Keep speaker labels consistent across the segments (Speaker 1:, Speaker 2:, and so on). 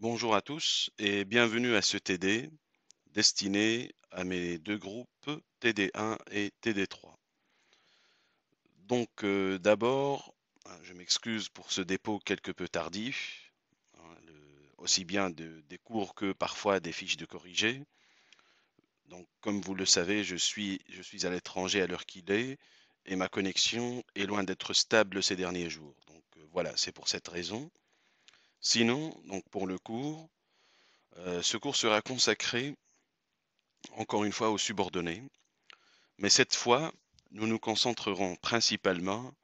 Speaker 1: Bonjour à tous et bienvenue à ce TD destiné à mes deux groupes TD1 et TD3. Donc euh, d'abord, je m'excuse pour ce dépôt quelque peu tardif, hein, aussi bien des cours que parfois des fiches de corrigé. Donc comme vous le savez, je suis, à l'étranger à l'heure qu'il est et ma connexion est loin d'être stable ces derniers jours. Donc euh, voilà, c'est pour cette raison. Sinon, donc pour le cours, euh, ce cours sera consacré encore une fois aux subordonnés, mais cette fois, nous nous concentrerons principalement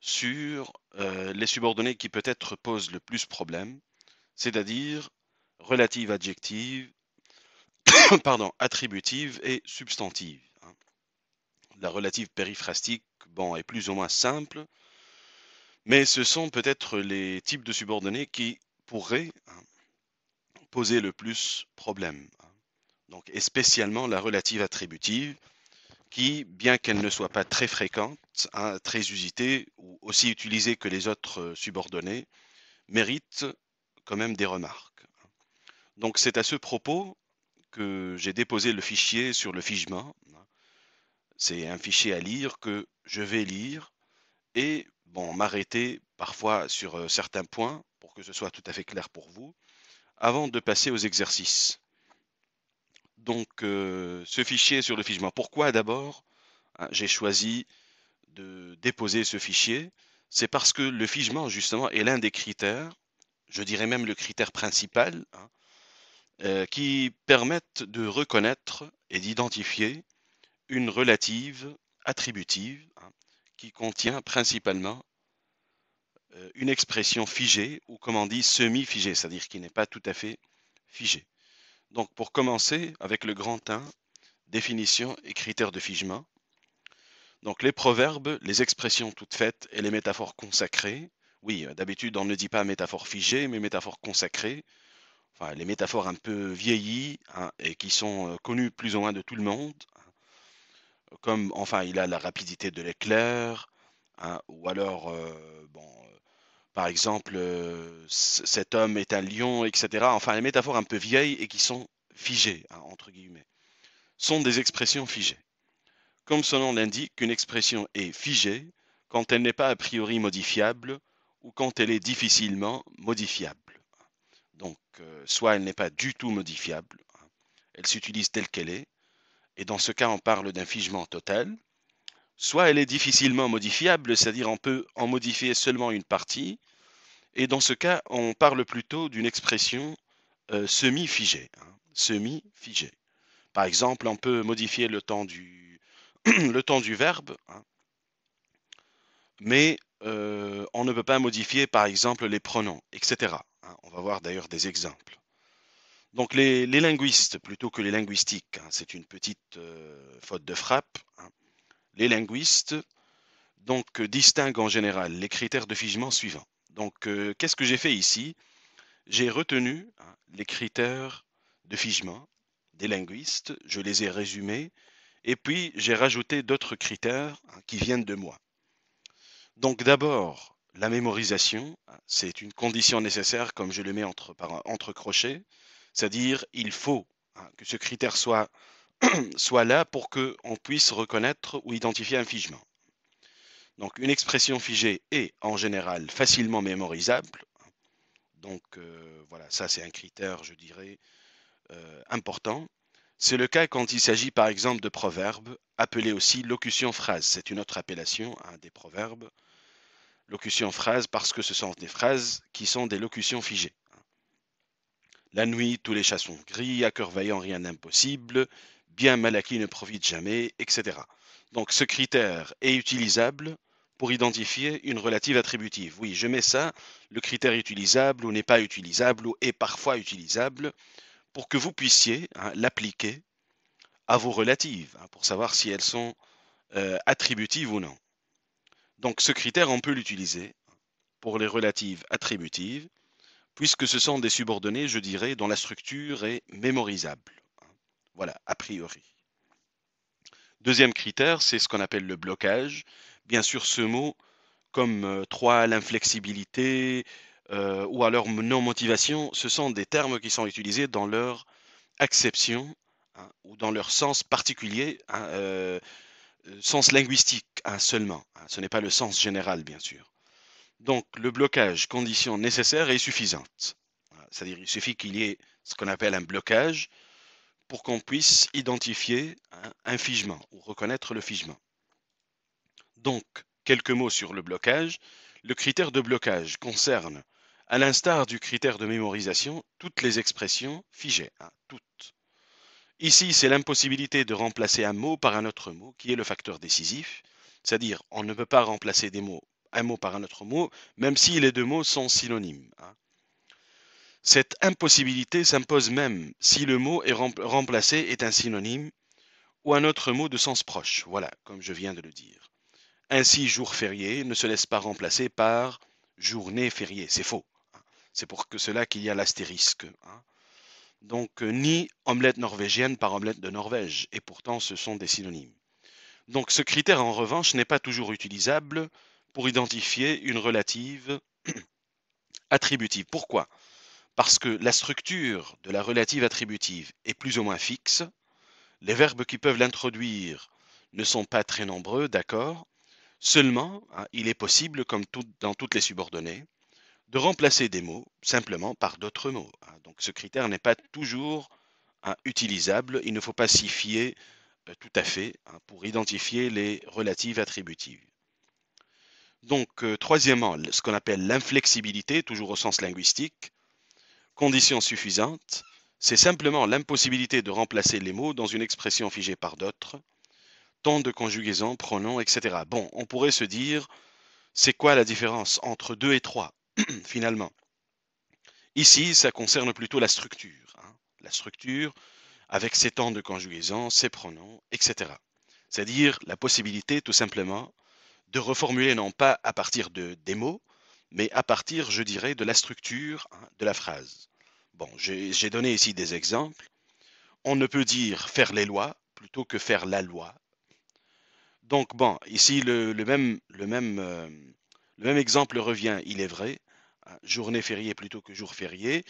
Speaker 1: sur euh, les subordonnées qui peut-être posent le plus problème, c'est-à-dire relative, adjectives, pardon, attributives et substantives. Hein. La relative périphrastique bon, est plus ou moins simple, mais ce sont peut-être les types de subordonnés qui pourraient hein, poser le plus problème. Hein. Donc, spécialement la relative attributive, qui, bien qu'elle ne soit pas très fréquente, hein, très usitée ou aussi utilisée que les autres subordonnés, mérite quand même des remarques. Donc c'est à ce propos que j'ai déposé le fichier sur le figement. C'est un fichier à lire que je vais lire et bon, m'arrêter parfois sur euh, certains points pour que ce soit tout à fait clair pour vous, avant de passer aux exercices. Donc, euh, ce fichier sur le figement. Pourquoi d'abord hein, j'ai choisi de déposer ce fichier C'est parce que le figement, justement, est l'un des critères, je dirais même le critère principal, hein, euh, qui permettent de reconnaître et d'identifier une relative attributive, hein, qui contient principalement euh, une expression figée ou, comme on dit, semi-figée, c'est-à-dire qui n'est pas tout à fait figée. Donc, pour commencer avec le grand 1, définition et critères de figement. Donc, les proverbes, les expressions toutes faites et les métaphores consacrées. Oui, euh, d'habitude, on ne dit pas métaphore figée, mais métaphore consacrée. Enfin, les métaphores un peu vieillies hein, et qui sont euh, connues plus ou moins de tout le monde, comme enfin il a la rapidité de l'éclair, hein, ou alors euh, euh, par exemple euh, cet homme est un lion, etc. Enfin les métaphores un peu vieilles et qui sont figées hein, entre guillemets sont des expressions figées. Comme son nom l'indique, une expression est figée quand elle n'est pas a priori modifiable ou quand elle est difficilement modifiable. Donc, soit elle n'est pas du tout modifiable, hein, elle s'utilise telle qu'elle est, et dans ce cas on parle d'un figement total, soit elle est difficilement modifiable, c'est-à-dire on peut en modifier seulement une partie, et dans ce cas on parle plutôt d'une expression euh, semi-figée. Hein, semi-figée. Par exemple, on peut modifier le temps du, le temps du verbe, hein. mais euh, on ne peut pas modifier par exemple les pronoms, etc. Hein. on va voir d'ailleurs des exemples. Donc les, linguistes, plutôt que les linguistiques, hein, c'est une petite euh, faute de frappe, hein, les linguistes donc, euh, distinguent en général les critères de figement suivants. Donc euh, qu'est-ce que j'ai fait ici J'ai retenu hein, les critères de figement des linguistes, je les ai résumés, et puis j'ai rajouté d'autres critères qui viennent de moi. Donc d'abord, la mémorisation, c'est une condition nécessaire, comme je le mets entre crochets, c'est-à-dire, il faut hein, que ce critère soit, là pour qu'on puisse reconnaître ou identifier un figement. Donc, une expression figée est en général facilement mémorisable. Donc, euh, voilà, ça c'est un critère, je dirais, euh, important. C'est le cas quand il s'agit par exemple de proverbes, appelés aussi locution-phrase. C'est une autre appellation à hein, des proverbes. Locution-phrase parce que ce sont des phrases qui sont des locutions figées. La nuit, tous les chats sont gris, à cœur vaillant, rien d'impossible, bien mal acquis ne profite jamais, etc. Donc ce critère est utilisable pour identifier une relative attributive. Oui, je mets ça, le critère utilisable ou n'est pas utilisable ou est parfois utilisable, pour que vous puissiez hein, l'appliquer à vos relatives, hein, pour savoir si elles sont euh, attributives ou non. Donc ce critère, on peut l'utiliser pour les relatives attributives puisque ce sont des subordonnés, je dirais, dont la structure est mémorisable. Hein. Voilà, a priori. Deuxième critère, c'est ce qu'on appelle le blocage. Bien sûr, ce mot, comme 3, euh, l'inflexibilité euh, ou alors non-motivation, ce sont des termes qui sont utilisés dans leur acception hein, ou dans leur sens particulier, hein, euh, sens linguistique seulement. ce n'est pas le sens général, bien sûr. Donc le blocage, condition nécessaire et suffisante. C'est-à-dire il suffit qu'il y ait ce qu'on appelle un blocage pour qu'on puisse identifier un figement ou reconnaître le figement. Donc, quelques mots sur le blocage. Le critère de blocage concerne, à l'instar du critère de mémorisation, toutes les expressions figées, hein, toutes. Ici, c'est l'impossibilité de remplacer un mot par un autre mot qui est le facteur décisif, c'est-à-dire on ne peut pas remplacer des mots un mot par un autre mot, même si les deux mots sont synonymes. Hein. Cette impossibilité s'impose même si le mot remplacé est un synonyme ou un autre mot de sens proche, voilà, comme je viens de le dire. Ainsi, jour férié ne se laisse pas remplacer par journée fériée, c'est faux. Hein. C'est pour que cela qu'il y a l'astérisque. Hein. Donc, euh, ni omelette norvégienne par omelette de Norvège, et pourtant ce sont des synonymes. Donc, ce critère, en revanche, n'est pas toujours utilisable pour identifier une relative attributive. Pourquoi Parce que la structure de la relative attributive est plus ou moins fixe. Les verbes qui peuvent l'introduire ne sont pas très nombreux, d'accord Seulement, hein, il est possible, comme dans toutes les subordonnées, de remplacer des mots simplement par d'autres mots. Hein. Donc ce critère n'est pas toujours hein, utilisable, il ne faut pas s'y fier euh, tout à fait pour identifier les relatives attributives. Donc, euh, troisièmement, ce qu'on appelle l'inflexibilité, toujours au sens linguistique. Condition suffisante, c'est simplement l'impossibilité de remplacer les mots dans une expression figée par d'autres. Temps de conjugaison, pronoms, etc. Bon, on pourrait se dire, c'est quoi la différence entre 2 et 3, finalement Ici, ça concerne plutôt la structure. Hein. la structure avec ses temps de conjugaison, ses pronoms, etc. C'est-à-dire la possibilité, tout simplement, de reformuler non pas à partir de, des mots, mais à partir, je dirais, de la structure hein, de la phrase. Bon, j'ai donné ici des exemples. On ne peut dire faire les lois plutôt que faire la loi. Donc, bon, ici, le, même, le, même, euh, le même exemple revient, il est vrai. Hein, journée fériée plutôt que jour férié.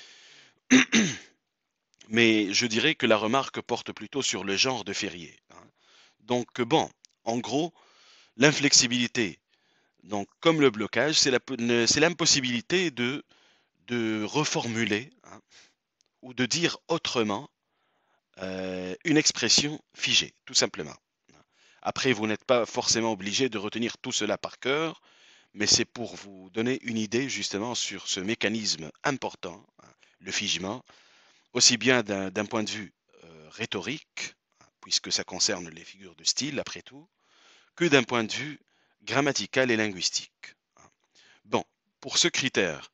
Speaker 1: mais je dirais que la remarque porte plutôt sur le genre de férié. Hein. Donc, bon, en gros, L'inflexibilité, donc comme le blocage, c'est l'impossibilité de, de reformuler hein, ou de dire autrement euh, une expression figée, tout simplement. Après, vous n'êtes pas forcément obligé de retenir tout cela par cœur, mais c'est pour vous donner une idée justement sur ce mécanisme important, hein, le figement, aussi bien d'un point de vue euh, rhétorique, puisque ça concerne les figures de style après tout, que d'un point de vue grammatical et linguistique. Bon, pour ce critère,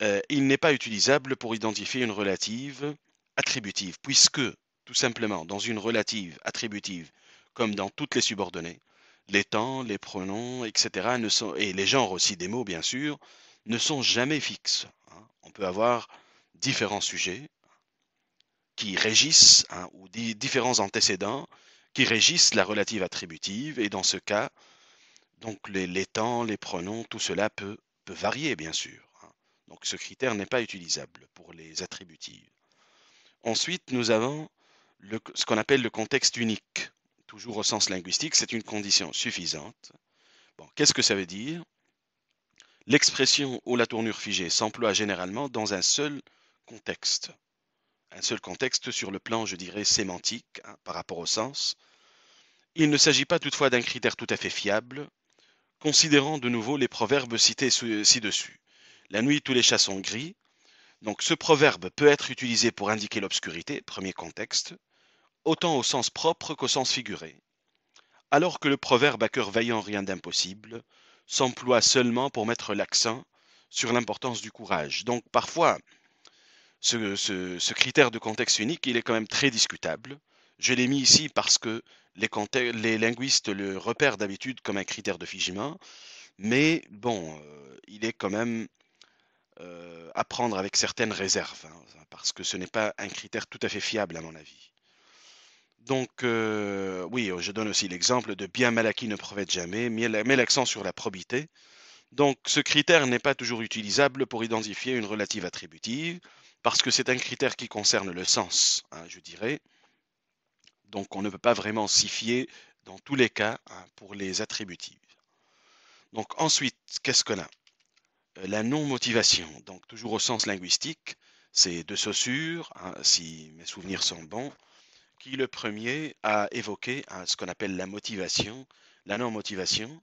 Speaker 1: euh, il n'est pas utilisable pour identifier une relative attributive, puisque, tout simplement, dans une relative attributive, comme dans toutes les subordonnées, les temps, les pronoms, etc., et les genres aussi des mots, bien sûr, ne sont jamais fixes. On peut avoir différents sujets qui régissent hein, ou différents antécédents qui régissent la relative attributive. Et dans ce cas, donc les, temps, les pronoms, tout cela peut, varier, bien sûr. Hein. Donc ce critère n'est pas utilisable pour les attributives. Ensuite, nous avons ce qu'on appelle le contexte unique. Toujours au sens linguistique, c'est une condition suffisante. Qu'est-ce que ça veut dire L'expression ou la tournure figée s'emploie généralement dans un seul contexte un seul contexte sur le plan, je dirais, sémantique hein, par rapport au sens. Il ne s'agit pas toutefois d'un critère tout à fait fiable, considérant de nouveau les proverbes cités euh, ci-dessus. La nuit, tous les chats sont gris. Donc ce proverbe peut être utilisé pour indiquer l'obscurité, premier contexte, autant au sens propre qu'au sens figuré. Alors que le proverbe à cœur vaillant rien d'impossible s'emploie seulement pour mettre l'accent sur l'importance du courage. Donc parfois, ce, critère de contexte unique, il est quand même très discutable. Je l'ai mis ici parce que les, linguistes le repèrent d'habitude comme un critère de figement, mais bon, euh, il est quand même euh, à prendre avec certaines réserves, hein, parce que ce n'est pas un critère tout à fait fiable à mon avis. Donc, euh, oui, je donne aussi l'exemple de bien mal qui ne provête jamais, met l'accent sur la probité. Donc, ce critère n'est pas toujours utilisable pour identifier une relative attributive, parce que c'est un critère qui concerne le sens, hein, je dirais. Donc on ne peut pas vraiment s'y fier dans tous les cas hein, pour les attributives. Donc ensuite, qu'est-ce qu'on a euh, La non-motivation, donc toujours au sens linguistique, c'est de Saussure, hein, si mes souvenirs sont bons, qui le premier a évoqué ce qu'on appelle la motivation, la non-motivation.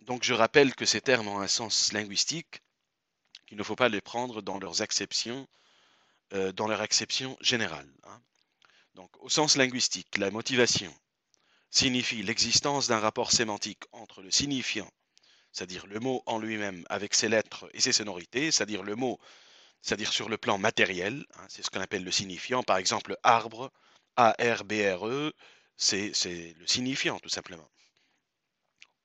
Speaker 1: Donc je rappelle que ces termes ont un sens linguistique qu'il ne faut pas les prendre dans leurs acceptions, euh, dans leur acception générale. Hein. Donc, au sens linguistique, la motivation signifie l'existence d'un rapport sémantique entre le signifiant, c'est-à-dire le mot en lui-même avec ses lettres et ses sonorités, c'est-à-dire le mot, c'est-à-dire sur le plan matériel, hein, c'est ce qu'on appelle le signifiant, par exemple arbre, A-R-B-R-E, c'est le signifiant tout simplement.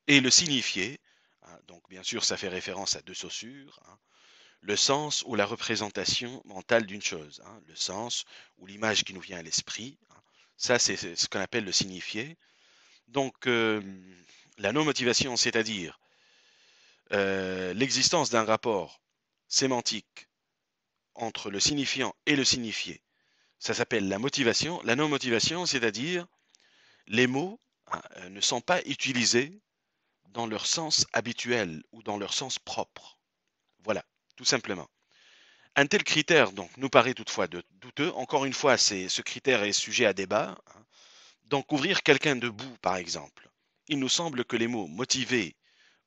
Speaker 1: Et le signifié, hein, donc bien sûr ça fait référence à deux saussures, le sens ou la représentation mentale d'une chose, hein, le sens ou l'image qui nous vient à l'esprit. Hein. ça, c'est ce qu'on appelle le signifié. Donc, euh, la non-motivation, c'est-à-dire euh, l'existence d'un rapport sémantique entre le signifiant et le signifié, ça s'appelle la motivation. La non-motivation, c'est-à-dire les mots hein, euh, ne sont pas utilisés dans leur sens habituel ou dans leur sens propre. Voilà tout simplement. Un tel critère donc, nous paraît toutefois douteux. Encore une fois, ce critère est sujet à débat. Hein. Donc couvrir quelqu'un de boue, par exemple. Il nous semble que les mots motivés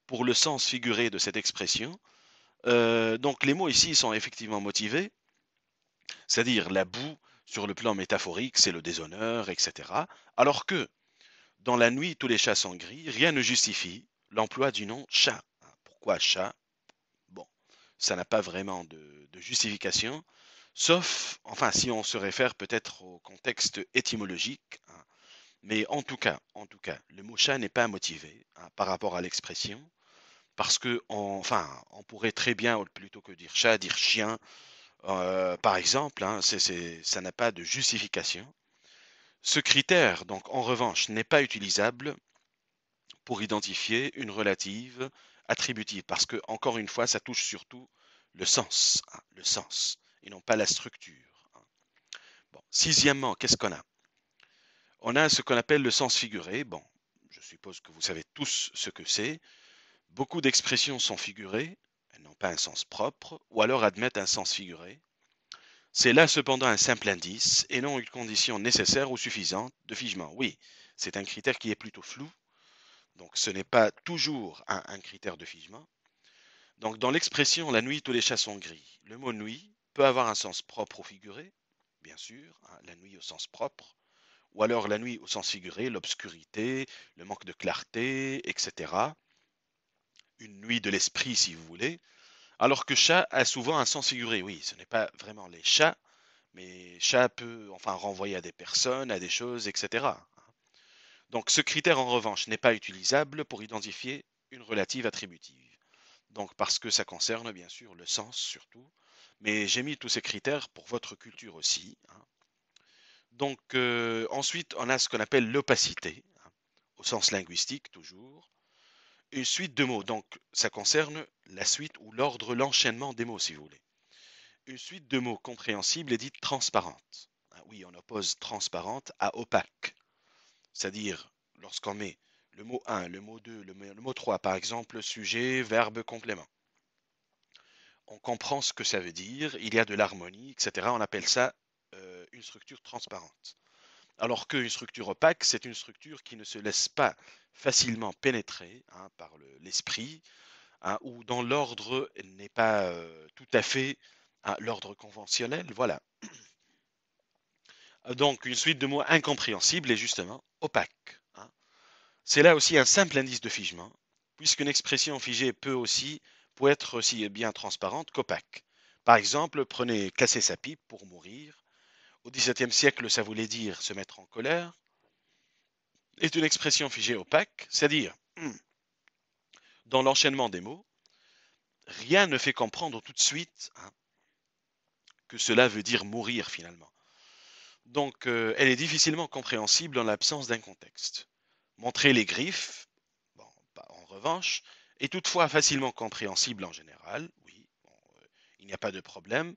Speaker 1: pour le sens figuré de cette expression, euh, donc les mots ici sont effectivement motivés, c'est-à-dire la boue sur le plan métaphorique, c'est le déshonneur, etc. Alors que dans la nuit, tous les chats sont gris, rien ne justifie l'emploi du nom chat. Pourquoi chat ça n'a pas vraiment de, justification, sauf, enfin, si on se réfère peut-être au contexte étymologique. Hein. mais en tout cas, en tout cas, le mot chat n'est pas motivé hein, par rapport à l'expression, parce que, enfin, on pourrait très bien, plutôt que dire chat, dire chien, euh, par exemple, hein, ça n'a pas de justification. Ce critère, donc, en revanche, n'est pas utilisable pour identifier une relative attributive, parce que, encore une fois, ça touche surtout le sens, hein, le sens, et non pas la structure. Hein. Sixièmement, qu'est-ce qu'on a On a ce qu'on appelle le sens figuré. Bon, je suppose que vous savez tous ce que c'est. Beaucoup d'expressions sont figurées, elles n'ont pas un sens propre, ou alors admettent un sens figuré. C'est là cependant un simple indice et non une condition nécessaire ou suffisante de figement. Oui, c'est un critère qui est plutôt flou donc ce n'est pas toujours un, critère de figement. Donc dans l'expression la nuit tous les chats sont gris, le mot nuit peut avoir un sens propre au figuré, bien sûr, hein, la nuit au sens propre, ou alors la nuit au sens figuré, l'obscurité, le manque de clarté, etc. Une nuit de l'esprit si vous voulez. Alors que chat a souvent un sens figuré, oui, ce n'est pas vraiment les chats, mais chat peut enfin renvoyer à des personnes, à des choses, etc. Donc ce critère en revanche n'est pas utilisable pour identifier une relative attributive. Donc parce que ça concerne bien sûr le sens surtout, mais j'ai mis tous ces critères pour votre culture aussi. Hein. Donc euh, ensuite on a ce qu'on appelle l'opacité, hein, au sens linguistique toujours. Une suite de mots, donc ça concerne la suite ou l'ordre, l'enchaînement des mots si vous voulez. Une suite de mots compréhensible est dite transparente. Hein. oui, on oppose transparente à opaque c'est-à-dire lorsqu'on met le mot 1, le mot 2, le, mot 3, par exemple, sujet, verbe, complément. On comprend ce que ça veut dire, il y a de l'harmonie, etc. On appelle ça euh, une structure transparente. Alors qu'une structure opaque, c'est une structure qui ne se laisse pas facilement pénétrer hein, par l'esprit, hein, ou dans l'ordre n'est pas euh, tout à fait hein, l'ordre conventionnel. Voilà, donc une suite de mots incompréhensibles et justement opaques. Hein. C'est là aussi un simple indice de figement, puisqu'une expression figée peut aussi être aussi bien transparente qu'opaque. Par exemple, prenez casser sa pipe pour mourir. Au XVIIe siècle, ça voulait dire se mettre en colère. Est une expression figée opaque, c'est-à-dire, hum, dans l'enchaînement des mots, rien ne fait comprendre tout de suite hein, que cela veut dire mourir finalement. Donc, euh, elle est difficilement compréhensible en l'absence d'un contexte. Montrer les griffes, en revanche, est toutefois facilement compréhensible en général, oui, euh, il n'y a pas de problème,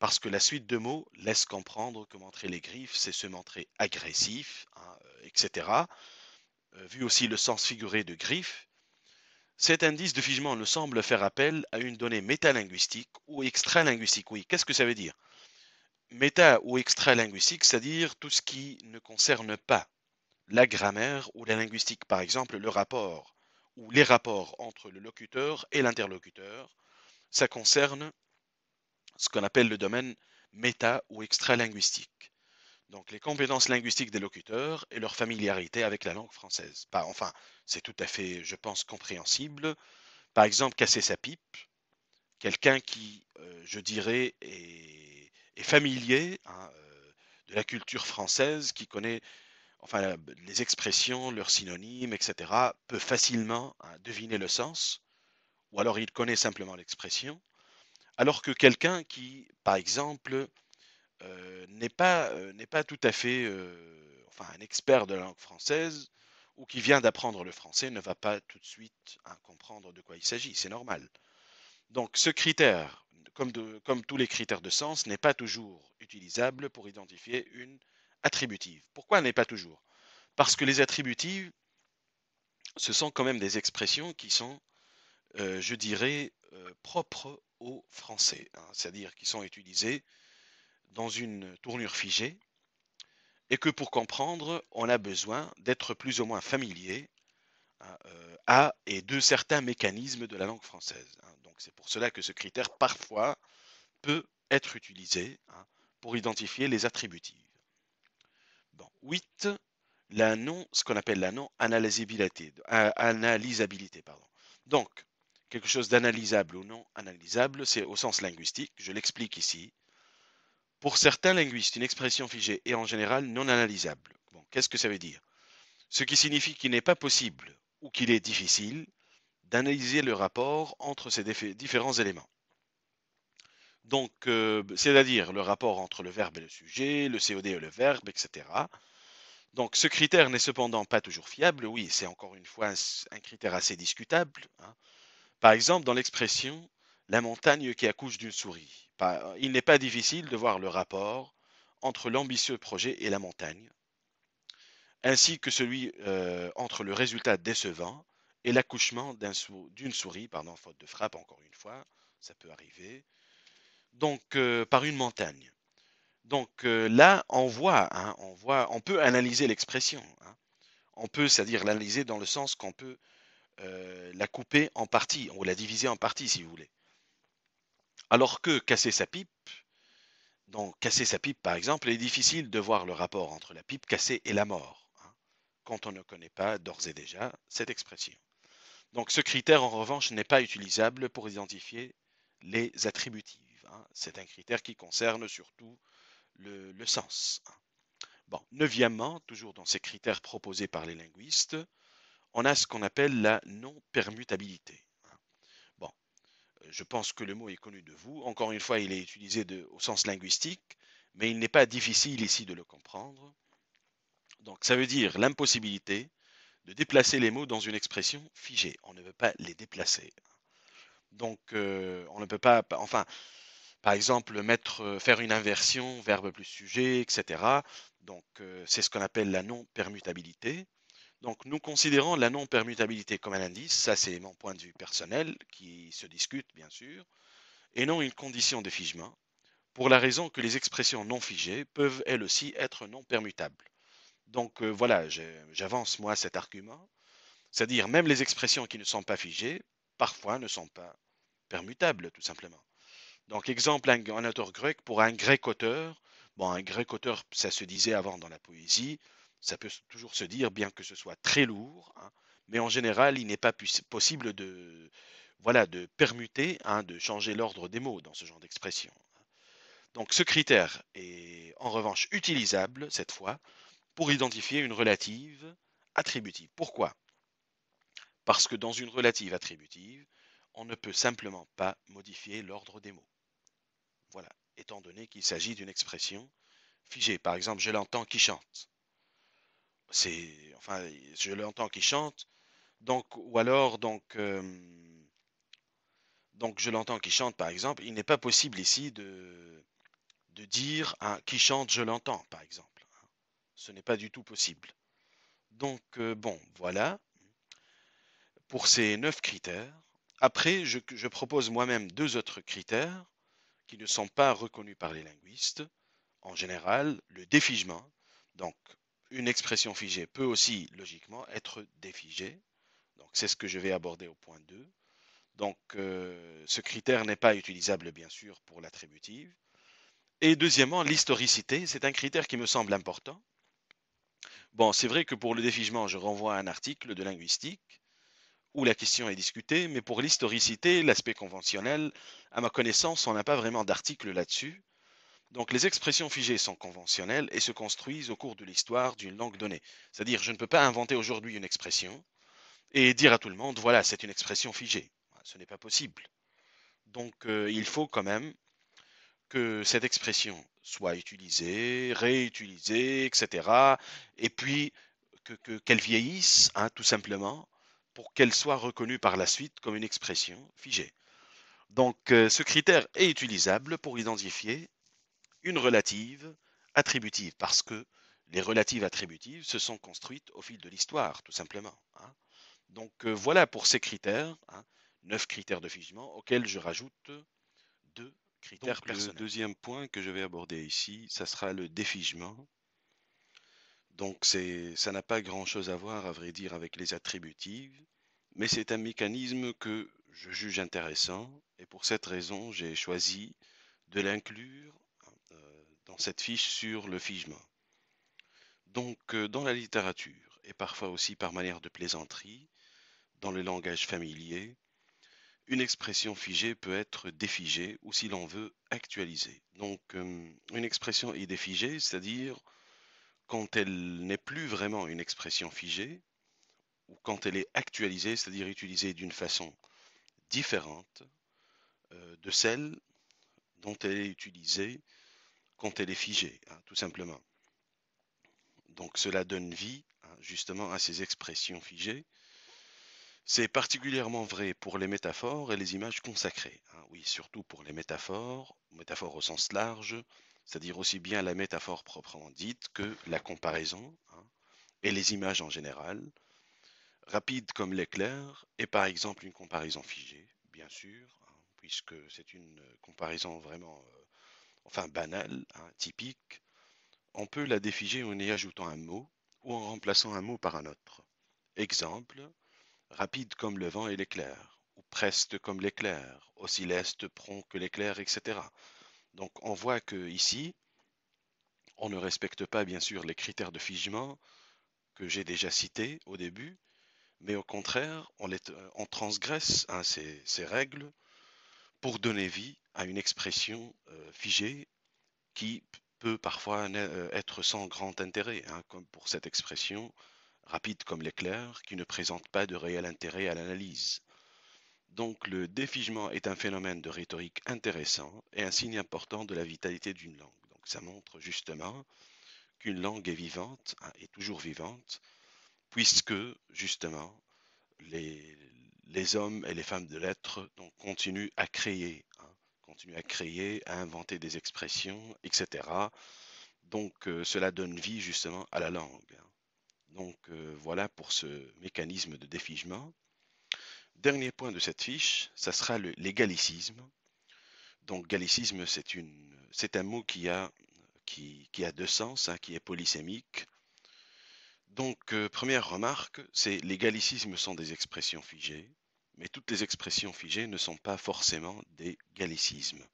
Speaker 1: parce que la suite de mots laisse comprendre que montrer les griffes, c'est se montrer agressif, hein, euh, etc. vu aussi le sens figuré de griffes, cet indice de figement ne semble faire appel à une donnée métalinguistique ou extralinguistique. Oui, qu'est-ce que ça veut dire méta ou extra-linguistique, c'est-à-dire tout ce qui ne concerne pas la grammaire ou la linguistique, par exemple le rapport ou les rapports entre le locuteur et l'interlocuteur, ça concerne ce qu'on appelle le domaine méta ou extra-linguistique. Donc les compétences linguistiques des locuteurs et leur familiarité avec la langue française. enfin, c'est tout à fait, je pense, compréhensible. Par exemple, casser sa pipe, quelqu'un qui, euh, je dirais, est est familier hein, euh, de la culture française, qui connaît enfin, les expressions, leurs synonymes, etc., peut facilement hein, deviner le sens, ou alors il connaît simplement l'expression, alors que quelqu'un qui, par exemple, euh, n'est pas, euh, pas tout à fait enfin, un expert de la langue française, ou qui vient d'apprendre le français, ne va pas tout de suite hein, comprendre de quoi il s'agit, c'est normal. Donc ce critère comme, tous les critères de sens, n'est pas toujours utilisable pour identifier une attributive. Pourquoi n'est pas toujours Parce que les attributives, ce sont quand même des expressions qui sont, euh, je dirais, euh, propres au Français, hein, c'est-à-dire qui sont utilisées dans une tournure figée, et que pour comprendre, on a besoin d'être plus ou moins familier euh, à et de certains mécanismes de la langue française. Hein. Donc c'est pour cela que ce critère parfois peut être utilisé hein, pour identifier les attributives. 8. ce qu'on appelle la non-analysabilité. Donc, quelque chose d'analysable ou non analysable, c'est au sens linguistique, je l'explique ici. Pour certains linguistes, une expression figée est en général non analysable. Bon, Qu'est-ce que ça veut dire Ce qui signifie qu'il n'est pas possible ou qu'il est difficile d'analyser le rapport entre ces différents éléments. Donc, euh, c'est-à-dire le rapport entre le verbe et le sujet, le COD et le verbe, etc. Donc, ce critère n'est cependant pas toujours fiable. Oui, c'est encore une fois un, critère assez discutable. Hein. Par exemple, dans l'expression la montagne qui accouche d'une souris, il n'est pas difficile de voir le rapport entre l'ambitieux projet et la montagne, ainsi que celui euh, entre le résultat décevant et l'accouchement d'une souris, pardon, faute de frappe encore une fois, ça peut arriver, donc euh, par une montagne. Donc euh, là, hein, on voit, on peut analyser l'expression. Hein. On peut, c'est-à-dire l'analyser dans le sens qu'on peut la couper en partie, ou la diviser en partie, si vous voulez. Alors que casser sa pipe, donc casser sa pipe par exemple, il est difficile de voir le rapport entre la pipe cassée et la mort quand on ne connaît pas d'ores et déjà cette expression. Donc ce critère, en revanche, n'est pas utilisable pour identifier les attributives. Hein. C'est un critère qui concerne surtout le, sens. Bon, neuvièmement, toujours dans ces critères proposés par les linguistes, on a ce qu'on appelle la non-permutabilité. Bon, je pense que le mot est connu de vous. Encore une fois, il est utilisé au sens linguistique, mais il n'est pas difficile ici de le comprendre. Donc ça veut dire l'impossibilité de déplacer les mots dans une expression figée. On ne veut pas les déplacer. Donc euh, on ne peut pas, enfin, par exemple, mettre, euh, faire une inversion, verbe plus sujet, etc. Donc euh, c'est ce qu'on appelle la non-permutabilité. Donc nous considérons la non-permutabilité comme un indice, ça c'est mon point de vue personnel, qui se discute bien sûr, et non une condition de figement, pour la raison que les expressions non figées peuvent elles aussi être non permutables. Donc euh, voilà, j'avance moi cet argument. C'est-à-dire, même les expressions qui ne sont pas figées, parfois ne sont pas permutables, tout simplement. Donc, exemple, un, auteur grec, pour un grec auteur, bon, un grec auteur, ça se disait avant dans la poésie, ça peut toujours se dire, bien que ce soit très lourd, hein, mais en général, il n'est pas possible de, voilà, de permuter, hein, de changer l'ordre des mots dans ce genre d'expression. Hein. Donc, ce critère est en revanche utilisable, cette fois, pour identifier une relative attributive. Pourquoi Parce que dans une relative attributive, on ne peut simplement pas modifier l'ordre des mots. Voilà, étant donné qu'il s'agit d'une expression figée. Par exemple, je l'entends qui chante. C'est, enfin, je l'entends qui chante. Donc, ou alors, donc, euh, donc je l'entends qui chante, par exemple. Il n'est pas possible ici de, de dire qui chante, je l'entends, par exemple. Ce n'est pas du tout possible. Donc, euh, bon, voilà pour ces neuf critères. Après, je, propose moi-même deux autres critères qui ne sont pas reconnus par les linguistes. En général, le défigement. Donc, une expression figée peut aussi, logiquement, être défigée. Donc, c'est ce que je vais aborder au point 2. Donc, euh, ce critère n'est pas utilisable, bien sûr, pour l'attributive. Et deuxièmement, l'historicité, c'est un critère qui me semble important Bon, c'est vrai que pour le défigement, je renvoie à un article de linguistique où la question est discutée, mais pour l'historicité, l'aspect conventionnel, à ma connaissance, on n'a pas vraiment d'article là-dessus. Donc les expressions figées sont conventionnelles et se construisent au cours de l'histoire d'une langue donnée. C'est-à-dire, je ne peux pas inventer aujourd'hui une expression et dire à tout le monde, voilà, c'est une expression figée. Ce n'est pas possible. Donc euh, il faut quand même que cette expression soit utilisée, réutilisée, etc. Et puis qu'elle que, qu'elle vieillisse, hein, tout simplement, pour qu'elle soit reconnue par la suite comme une expression figée. Donc euh, ce critère est utilisable pour identifier une relative attributive, parce que les relatives attributives se sont construites au fil de l'histoire, tout simplement. Hein. Donc euh, voilà pour ces critères, hein, neuf critères de figement, auxquels je rajoute le deuxième point que je vais aborder ici, ça sera le défigement. Donc ça n'a pas grand-chose à voir, à vrai dire, avec les attributives, mais c'est un mécanisme que je juge intéressant et pour cette raison, j'ai choisi de l'inclure euh, dans cette fiche sur le figement. Donc, euh, dans la littérature, et parfois aussi par manière de plaisanterie, dans le langage familier, une expression figée peut être défigée ou, si l'on veut, actualisée. Donc, euh, une expression est défigée, c'est-à-dire quand elle n'est plus vraiment une expression figée, ou quand elle est actualisée, c'est-à-dire utilisée d'une façon différente euh, de celle dont elle est utilisée quand elle est figée, hein, tout simplement. Donc cela donne vie hein, justement à ces expressions figées c'est particulièrement vrai pour les métaphores et les images consacrées. Hein. oui, surtout pour les métaphores, métaphores au sens large, c'est-à-dire aussi bien la métaphore proprement dite que la comparaison hein, et les images en général, rapide comme l'éclair et par exemple une comparaison figée, bien sûr, hein, puisque c'est une comparaison vraiment, euh, enfin banale, typique. On peut la défiger en y ajoutant un mot ou en remplaçant un mot par un autre. Exemple, rapide comme le vent et l'éclair, ou preste comme l'éclair, aussi leste, prompt que l'éclair, etc. Donc on voit que ici, on ne respecte pas bien sûr les critères de figement que j'ai déjà cités au début, mais au contraire, on, euh, transgresse hein, ces, règles pour donner vie à une expression euh, figée qui peut parfois euh, être sans grand intérêt, hein, comme pour cette expression rapide comme l'éclair, qui ne présente pas de réel intérêt à l'analyse. Donc le défigement est un phénomène de rhétorique intéressant et un signe important de la vitalité d'une langue. Donc ça montre justement qu'une langue est vivante, hein, est toujours vivante, puisque justement les, hommes et les femmes de lettres continuent à créer, hein, continuent à créer, à inventer des expressions, etc. Donc euh, cela donne vie justement à la langue. Hein. Donc euh, voilà pour ce mécanisme de défigement. Dernier point de cette fiche, ça sera le, l'égalicisme. Donc galicisme, c'est, un mot qui a, deux sens, hein, qui est polysémique. Donc euh, première remarque, c'est les galicismes sont des expressions figées, mais toutes les expressions figées ne sont pas forcément des galicismes.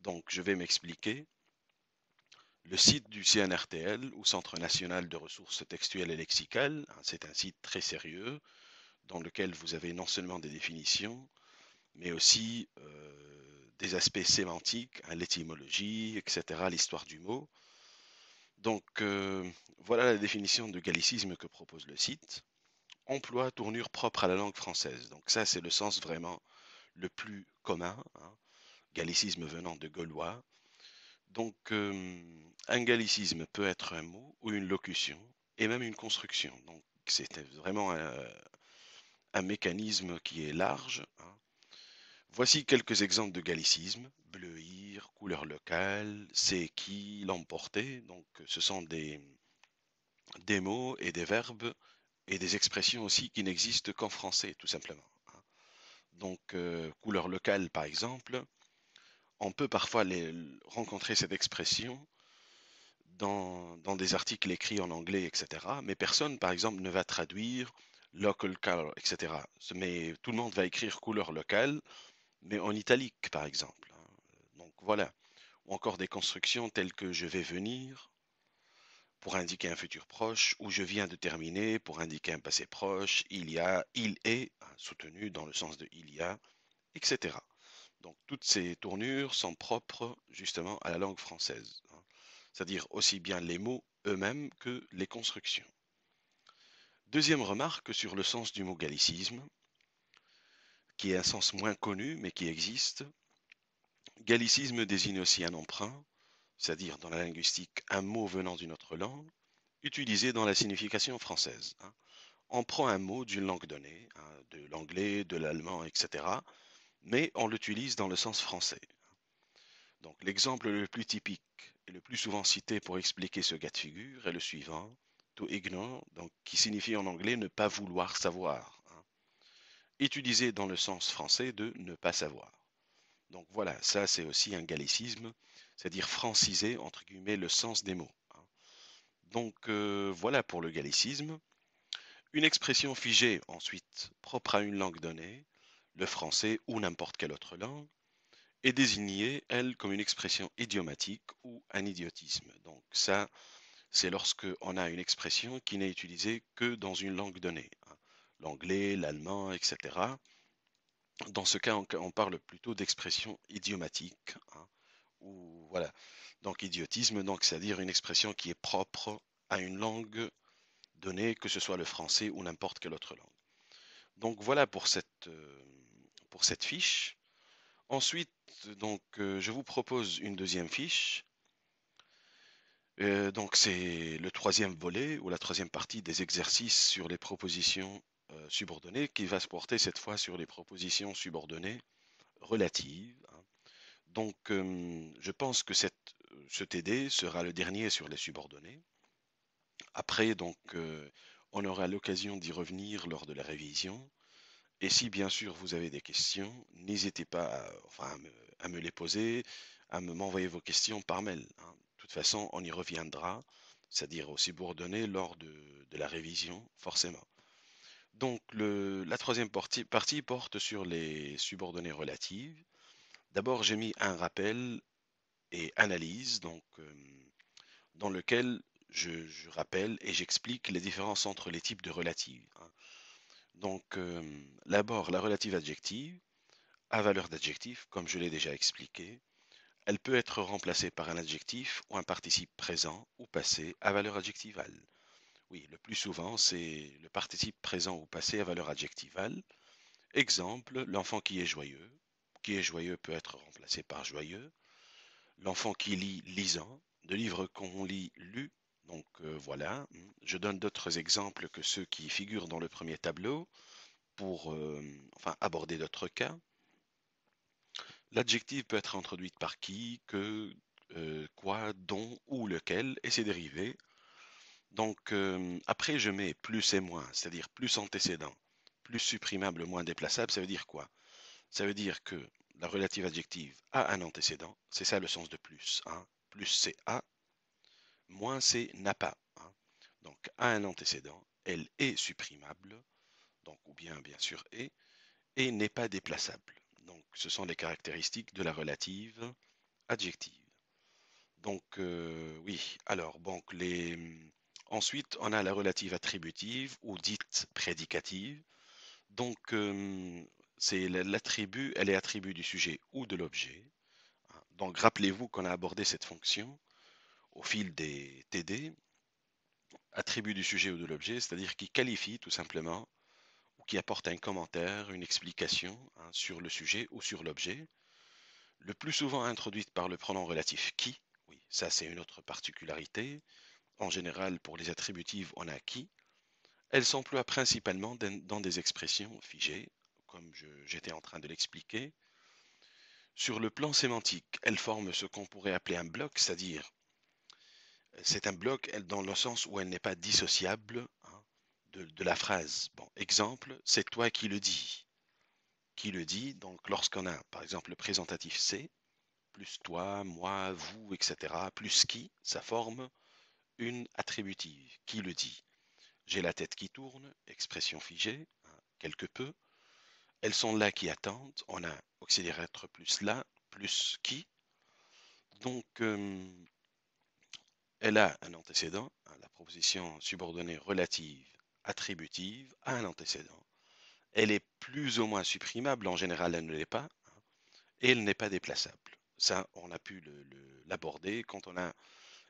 Speaker 1: Donc je vais m'expliquer. Le site du CNRTL, ou Centre national de ressources textuelles et lexicales, hein, c'est un site très sérieux dans lequel vous avez non seulement des définitions, mais aussi euh, des aspects sémantiques, hein, l'étymologie, etc., l'histoire du mot. Donc euh, voilà la définition de gallicisme que propose le site. Emploi, tournure propre à la langue française. Donc ça, c'est le sens vraiment le plus commun. Hein. Gallicisme venant de gaulois, donc, euh, un gallicisme peut être un mot ou une locution et même une construction. Donc, c'est vraiment un, mécanisme qui est large. Hein. Voici quelques exemples de gallicisme bleuir, couleur locale, c'est qui, l'emporter. Donc, ce sont des, mots et des verbes et des expressions aussi qui n'existent qu'en français, tout simplement. Hein. Donc, euh, couleur locale, par exemple, on peut parfois rencontrer cette expression dans, dans, des articles écrits en anglais, etc. Mais personne, par exemple, ne va traduire local color, etc. Mais tout le monde va écrire couleur locale, mais en italique, par exemple. Hein. Donc voilà. Ou encore des constructions telles que je vais venir pour indiquer un futur proche, ou je viens de terminer pour indiquer un passé proche, il y a, il est, hein, soutenu dans le sens de il y a, etc. Donc toutes ces tournures sont propres justement à la langue française, hein. c'est-à-dire aussi bien les mots eux-mêmes que les constructions. Deuxième remarque sur le sens du mot gallicisme, qui est un sens moins connu mais qui existe. Gallicisme désigne aussi un emprunt, c'est-à-dire dans la linguistique un mot venant d'une autre langue, utilisé dans la signification française. On hein. prend un mot d'une langue donnée, hein, de l'anglais, de l'allemand, etc., mais on l'utilise dans le sens français. Donc l'exemple le plus typique et le plus souvent cité pour expliquer ce cas de figure est le suivant, to ignore, donc, qui signifie en anglais ne pas vouloir savoir, hein. utilisé dans le sens français de ne pas savoir. Donc voilà, ça c'est aussi un gallicisme, c'est-à-dire franciser entre guillemets le sens des mots. Hein. Donc euh, voilà pour le gallicisme. Une expression figée ensuite propre à une langue donnée le français ou n'importe quelle autre langue, est désignée, elle, comme une expression idiomatique ou un idiotisme. Donc ça, c'est lorsque on a une expression qui n'est utilisée que dans une langue donnée, hein. l'anglais, l'allemand, etc. Dans ce cas, on, parle plutôt d'expression idiomatique. Hein, donc idiotisme, donc c'est-à-dire une expression qui est propre à une langue donnée, que ce soit le français ou n'importe quelle autre langue. Donc voilà pour cette euh, pour cette fiche. Ensuite, donc, euh, je vous propose une deuxième fiche. Euh, donc, c'est le troisième volet ou la troisième partie des exercices sur les propositions euh, subordonnées qui va se porter cette fois sur les propositions subordonnées relatives. Hein. Donc, je pense que cette, ce TD sera le dernier sur les subordonnées. Après, donc, on aura l'occasion d'y revenir lors de la révision. Et si bien sûr vous avez des questions, n'hésitez pas à, me, les poser, à m'envoyer vos questions par mail. Hein. De toute façon, on y reviendra, c'est-à-dire aux subordonnées, lors de, la révision, forcément. Donc la troisième partie, porte sur les subordonnées relatives. D'abord, j'ai mis un rappel et analyse, donc, euh, dans lequel je, rappelle et j'explique les différences entre les types de relatives. Hein. Donc, euh, d'abord, la relative adjective, à valeur d'adjectif, comme je l'ai déjà expliqué, elle peut être remplacée par un adjectif ou un participe présent ou passé à valeur adjectivale. Oui, le plus souvent, c'est le participe présent ou passé à valeur adjectivale. Exemple, l'enfant qui est joyeux. Qui est joyeux peut être remplacé par joyeux. L'enfant qui lit lisant. Le livre qu'on lit lu donc euh, voilà, je donne d'autres exemples que ceux qui figurent dans le premier tableau pour euh, enfin, aborder d'autres cas. L'adjectif peut être introduit par qui, que, euh, quoi, dont ou lequel et ses dérivés. Donc après je mets plus et moins, c'est-à-dire plus antécédent, plus supprimable, moins déplaçable, ça veut dire quoi Ça veut dire que la relative adjective a un antécédent, c'est ça le sens de plus. Hein plus c'est A, moins c'est « n'a pas. Hein. Donc a un antécédent, elle est supprimable, donc, ou bien bien sûr est, et n'est pas déplaçable. Donc ce sont les caractéristiques de la relative adjective. Donc euh, oui, alors les... ensuite on a la relative attributive ou dite prédicative. Donc euh, c'est l'attribut, elle est attribut du sujet ou de l'objet. Hein. Donc rappelez-vous qu'on a abordé cette fonction au fil des TD, attributs du sujet ou de l'objet, c'est-à-dire qui qualifie tout simplement ou qui apporte un commentaire, une explication hein, sur le sujet ou sur l'objet, le plus souvent introduite par le pronom relatif qui. Oui, ça c'est une autre particularité. En général, pour les attributives, on a qui. Elle s'emploie principalement dans des expressions figées, comme j'étais en train de l'expliquer. Sur le plan sémantique, elle forme ce qu'on pourrait appeler un bloc, c'est-à-dire c'est un bloc dans le sens où elle n'est pas dissociable hein, de, la phrase. Bon, exemple, c'est toi qui le dis. Qui le dit, donc lorsqu'on a, par exemple, le présentatif c'est, plus toi, moi, vous, etc., plus qui, ça forme une attributive. Qui le dit J'ai la tête qui tourne, expression figée, hein, quelque peu. Elles sont là qui attendent. On a auxiliaire être plus là, plus qui. Donc, euh, elle a un antécédent, hein, la proposition subordonnée relative attributive a un antécédent. Elle est plus ou moins supprimable, en général elle ne l'est pas, hein, et elle n'est pas déplaçable. Ça, on a pu l'aborder quand on a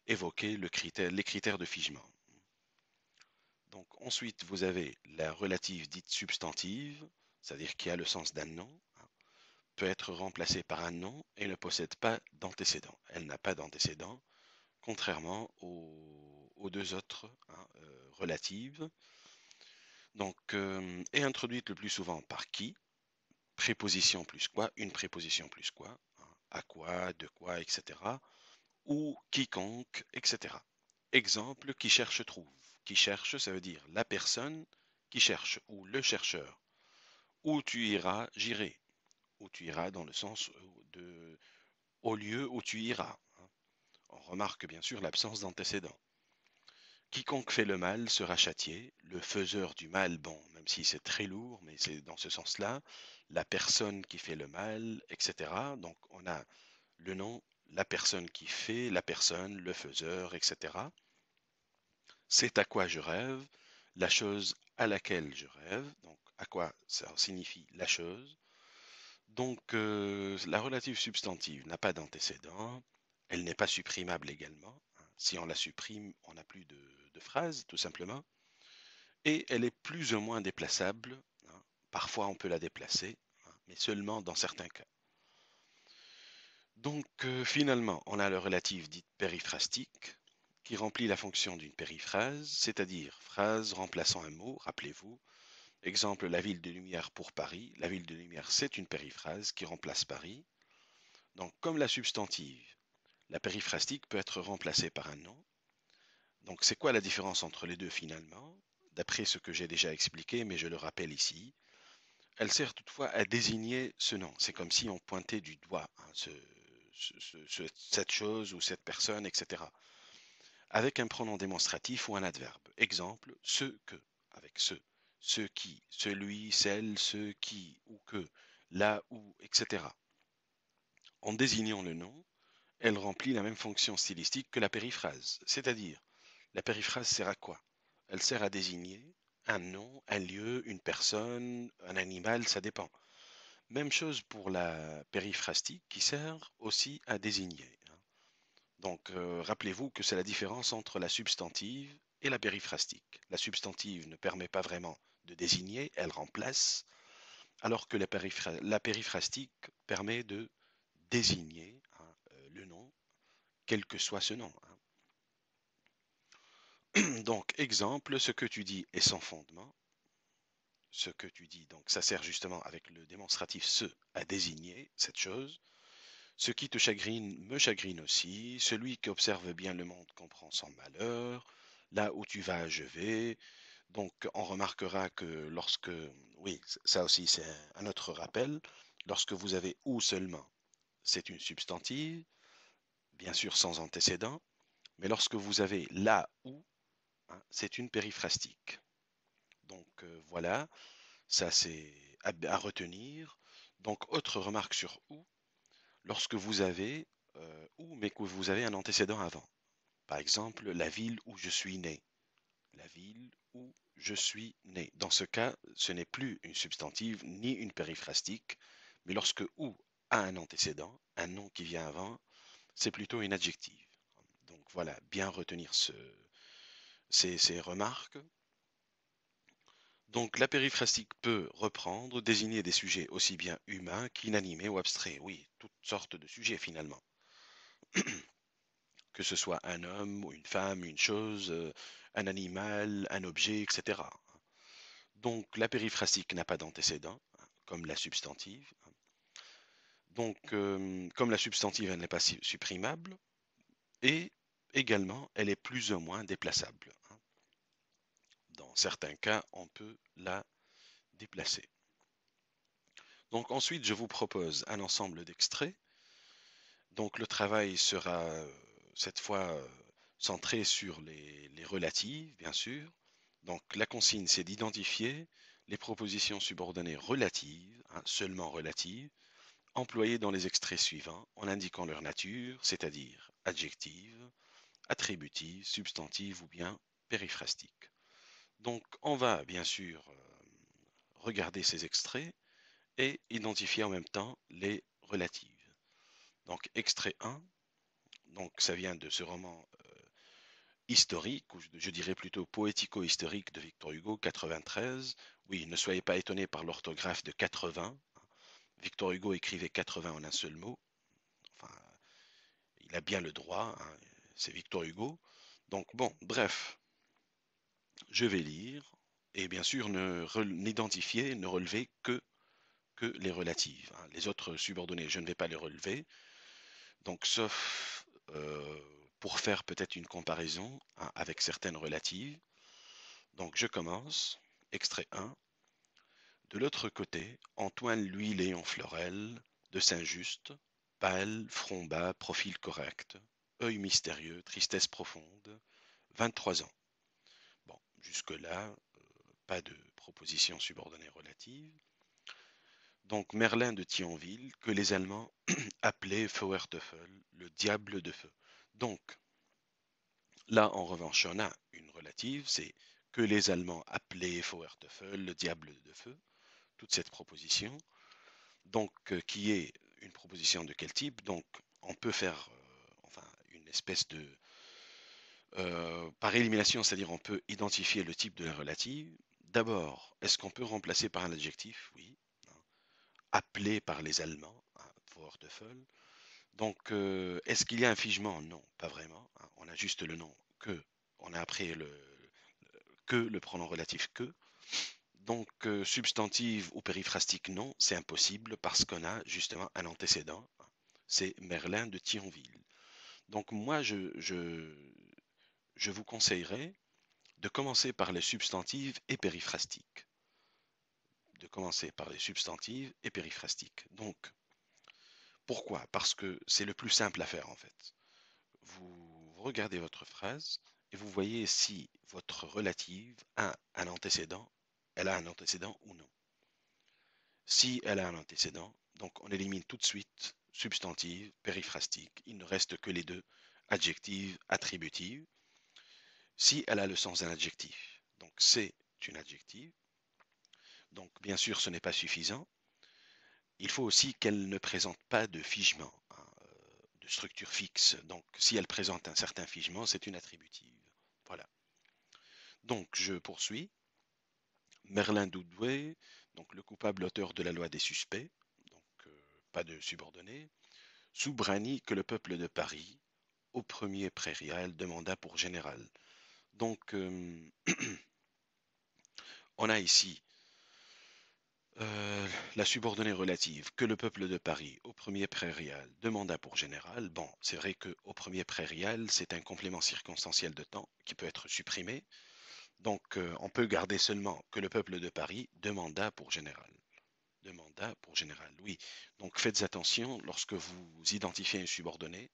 Speaker 1: évoqué les critères de figement. Donc ensuite, vous avez la relative dite substantive, c'est-à-dire qui a le sens d'un nom, hein, peut être remplacée par un nom et ne possède pas d'antécédent. Elle n'a pas d'antécédent, contrairement aux, deux autres hein, euh, relatives. Donc, euh, est introduite le plus souvent par qui Préposition plus quoi Une préposition plus quoi hein, À quoi De quoi Etc. Ou quiconque, etc. Exemple, qui cherche trouve. Qui cherche, ça veut dire la personne qui cherche ou le chercheur. Où tu iras, j'irai. Où tu iras dans le sens euh, de au lieu où tu iras. On remarque bien sûr l'absence d'antécédent. Quiconque fait le mal sera châtié. Le faiseur du mal, bon, même si c'est très lourd, mais c'est dans ce sens-là, la personne qui fait le mal, etc. Donc on a le nom, la personne qui fait, la personne, le faiseur, etc. C'est à quoi je rêve, la chose à laquelle je rêve, donc à quoi ça signifie la chose. Donc euh, la relative substantive n'a pas d'antécédent, elle n'est pas supprimable également. Si on la supprime, on n'a plus de, phrase, tout simplement. Et elle est plus ou moins déplaçable. Hein. Parfois, on peut la déplacer, hein, mais seulement dans certains cas. Donc, euh, finalement, on a le relatif dit périphrastique, qui remplit la fonction d'une périphrase, c'est-à-dire phrase remplaçant un mot, rappelez-vous. Exemple, la ville de lumière pour Paris. La ville de lumière, c'est une périphrase qui remplace Paris. Donc, comme la substantive la périphrastique peut être remplacée par un nom. Donc c'est quoi la différence entre les deux finalement D'après ce que j'ai déjà expliqué, mais je le rappelle ici, elle sert toutefois à désigner ce nom. C'est comme si on pointait du doigt hein, cette chose ou cette personne, etc. Avec un pronom démonstratif ou un adverbe. Exemple, ce que, avec ce, ce qui, celui, celle, ce qui, ou que, là, ou, etc. En désignant le nom, elle remplit la même fonction stylistique que la périphrase, c'est-à-dire la périphrase sert à quoi Elle sert à désigner un nom, un lieu, une personne, un animal, ça dépend. Même chose pour la périphrastique qui sert aussi à désigner. Hein. Donc euh, rappelez-vous que c'est la différence entre la substantive et la périphrastique. La substantive ne permet pas vraiment de désigner, elle remplace, alors que la périphrastique permet de désigner quel que soit ce nom. Hein. Donc, exemple, ce que tu dis est sans fondement. Ce que tu dis, donc ça sert justement avec le démonstratif ce à désigner cette chose. Ce qui te chagrine me chagrine aussi. Celui qui observe bien le monde comprend son malheur. Là où tu vas, je vais. Donc, on remarquera que lorsque, oui, ça aussi c'est un autre rappel, lorsque vous avez ou seulement, c'est une substantive, bien sûr sans antécédent, mais lorsque vous avez là où hein, », c'est une périphrastique. Donc euh, voilà, ça c'est à, retenir. Donc autre remarque sur où ». lorsque vous avez euh, où », ou, mais que vous avez un antécédent avant. Par exemple, la ville où je suis né. La ville où je suis né. Dans ce cas, ce n'est plus une substantive ni une périphrastique, mais lorsque ou a un antécédent, un nom qui vient avant, c'est plutôt une adjective. Donc voilà, bien retenir ces, remarques. Donc la périphrastique peut reprendre, désigner des sujets aussi bien humains qu'inanimés ou abstraits. Oui, toutes sortes de sujets finalement. que ce soit un homme ou une femme, une chose, euh, un animal, un objet, etc. Donc la périphrastique n'a pas d'antécédent, comme la substantive. Donc, euh, comme la substantive, elle n'est pas supprimable, et également, elle est plus ou moins déplaçable. Hein. Dans certains cas, on peut la déplacer. Donc ensuite, je vous propose un ensemble d'extraits. Donc le travail sera euh, cette fois euh, centré sur les, relatives, bien sûr. Donc la consigne, c'est d'identifier les propositions subordonnées relatives, hein, seulement relatives, employés dans les extraits suivants en indiquant leur nature, c'est-à-dire adjective, attributive, substantive ou bien périphrastique. Donc on va bien sûr euh, regarder ces extraits et identifier en même temps les relatives. Donc extrait 1, donc ça vient de ce roman euh, historique, ou je dirais plutôt poético-historique de Victor Hugo, 93. Oui, ne soyez pas étonnés par l'orthographe de 80, Victor Hugo écrivait 80 en un seul mot. il a bien le droit, hein, c'est Victor Hugo. Donc bon, bref, je vais lire et bien sûr n'identifier, ne, relever que, que les relatives. Hein. Les autres subordonnées, je ne vais pas les relever. Donc sauf euh, pour faire peut-être une comparaison hein, avec certaines relatives. Donc je commence, extrait 1. De l'autre côté, Antoine Louis-Léon Florel, de Saint-Just, pâle, front bas, profil correct, œil mystérieux, tristesse profonde, 23 ans. Bon, jusque-là, euh, pas de proposition subordonnée relative. Donc Merlin de Thionville, que les Allemands appelaient Feuerteufel, le diable de feu. Donc, là, en revanche, on a une relative, c'est que les Allemands appelaient Feuerteufel, le diable de feu toute cette proposition, donc euh, qui est une proposition de quel type Donc on peut faire euh, enfin, une espèce de euh, par élimination, c'est-à-dire on peut identifier le type de la relative. D'abord, est-ce qu'on peut remplacer par un adjectif Oui. Appelé par les Allemands, hein, Donc, est-ce qu'il y a un figement Non, pas vraiment. Hein. On a juste le nom que. On a après que le pronom relatif que. Donc, euh, substantive ou périphrastique, non, c'est impossible parce qu'on a justement un antécédent. C'est Merlin de Thionville. Donc, moi, je, je, je vous conseillerais de commencer par les substantives et périphrastiques. De commencer par les substantives et périphrastiques. Donc, pourquoi Parce que c'est le plus simple à faire en fait. Vous regardez votre phrase et vous voyez si votre relative a un antécédent elle a un antécédent ou non. Si elle a un antécédent, donc on élimine tout de suite substantive, périphrastique. Il ne reste que les deux, adjectifs, attributives Si elle a le sens d'un adjectif, donc c'est une adjective. Donc bien sûr, ce n'est pas suffisant. Il faut aussi qu'elle ne présente pas de figement, hein, euh, de structure fixe. Donc si elle présente un certain figement, c'est une attributive. Voilà. Donc je poursuis. Merlin Doudoué, donc le coupable auteur de la loi des suspects, donc euh, pas de subordonnée, Soubrani que le peuple de Paris, au premier prairial, demanda pour général. Donc, euh, on a ici euh, la subordonnée relative que le peuple de Paris, au premier prairial, demanda pour général. Bon, c'est vrai que au premier prairial, c'est un complément circonstanciel de temps qui peut être supprimé, donc, euh, on peut garder seulement que le peuple de Paris demanda pour général. Demanda pour général, oui. Donc, faites attention lorsque vous identifiez une subordonnée,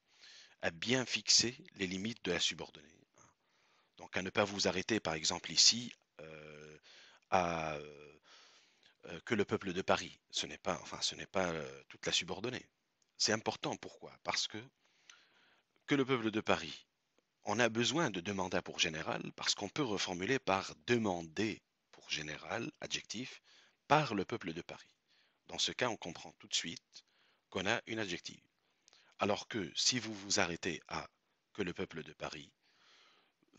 Speaker 1: à bien fixer les limites de la subordonnée. Donc, à ne pas vous arrêter, par exemple, ici, euh, à euh, que le peuple de Paris. Ce n'est pas, enfin, ce n'est pas toute la subordonnée. C'est important. Pourquoi Parce que que le peuple de Paris on a besoin de demanda » pour général parce qu'on peut reformuler par demander pour général, adjectif, par le peuple de Paris. Dans ce cas, on comprend tout de suite qu'on a une adjective. Alors que si vous vous arrêtez à que le peuple de Paris,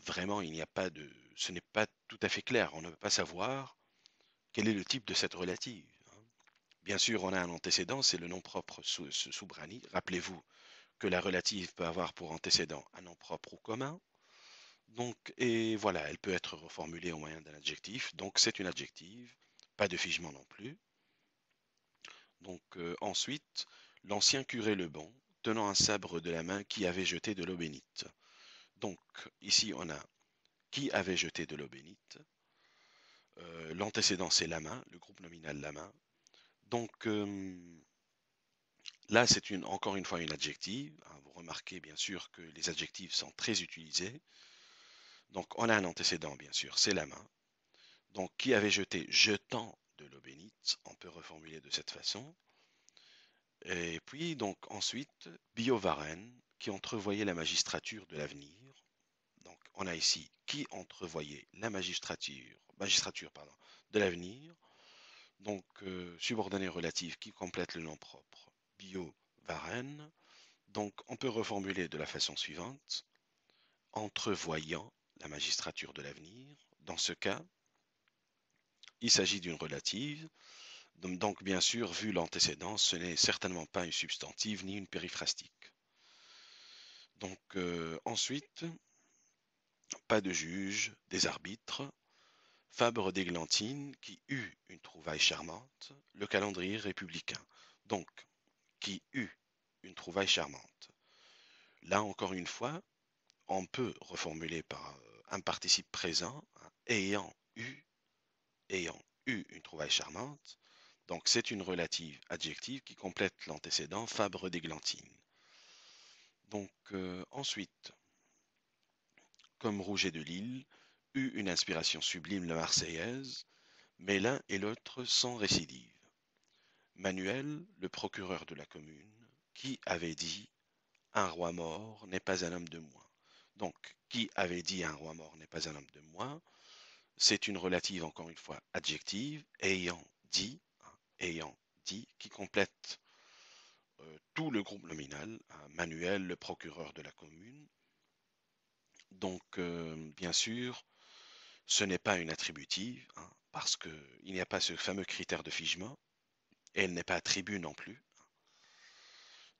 Speaker 1: vraiment, il n'y a pas de, ce n'est pas tout à fait clair. On ne peut pas savoir quel est le type de cette relative. Hein. Bien sûr, on a un antécédent, c'est le nom propre sous, sous Brani. Rappelez-vous que la relative peut avoir pour antécédent un nom propre ou commun. Donc, et voilà, elle peut être reformulée au moyen d'un adjectif. Donc, c'est une adjective, pas de figement non plus. Donc, euh, ensuite, l'ancien curé Lebon, tenant un sabre de la main qui avait jeté de l'eau bénite. Donc, ici, on a qui avait jeté de l'eau bénite. Euh, l'antécédent, c'est la main, le groupe nominal la main. Donc, euh, Là, c'est encore une fois une adjective. Hein. Vous remarquez bien sûr que les adjectifs sont très utilisés. Donc, on a un antécédent, bien sûr, c'est la main. Donc, qui avait jeté jetant de l'eau bénite, on peut reformuler de cette façon. Et puis, donc, ensuite, Biovaren, qui entrevoyait la magistrature de l'avenir. Donc, on a ici qui entrevoyait la magistrature, magistrature pardon, de l'avenir. Donc, euh, subordonnée relative »,« qui complète le nom propre bio-varenne. Donc on peut reformuler de la façon suivante, entrevoyant la magistrature de l'avenir. Dans ce cas, il s'agit d'une relative. Donc bien sûr, vu l'antécédent, ce n'est certainement pas une substantive ni une périphrastique. Donc euh, ensuite, pas de juge, des arbitres, Fabre d'Églantine qui eut une trouvaille charmante, le calendrier républicain. Donc, qui eut une trouvaille charmante. Là encore une fois, on peut reformuler par un participe présent ayant eu, ayant eu une trouvaille charmante. Donc c'est une relative adjective qui complète l'antécédent Fabre d'Églantine. Donc euh, ensuite, comme Rouget de Lille, eut une inspiration sublime la Marseillaise, mais l'un et l'autre sont récidive. Manuel, le procureur de la commune, qui avait dit un roi mort n'est pas un homme de moins. Donc, qui avait dit un roi mort n'est pas un homme de moins, c'est une relative, encore une fois, adjective, ayant dit, hein, ayant dit, qui complète euh, tout le groupe nominal, hein, Manuel, le procureur de la commune. Donc, euh, bien sûr, ce n'est pas une attributive, hein, parce qu'il n'y a pas ce fameux critère de Figement, et elle n'est pas tribu non plus.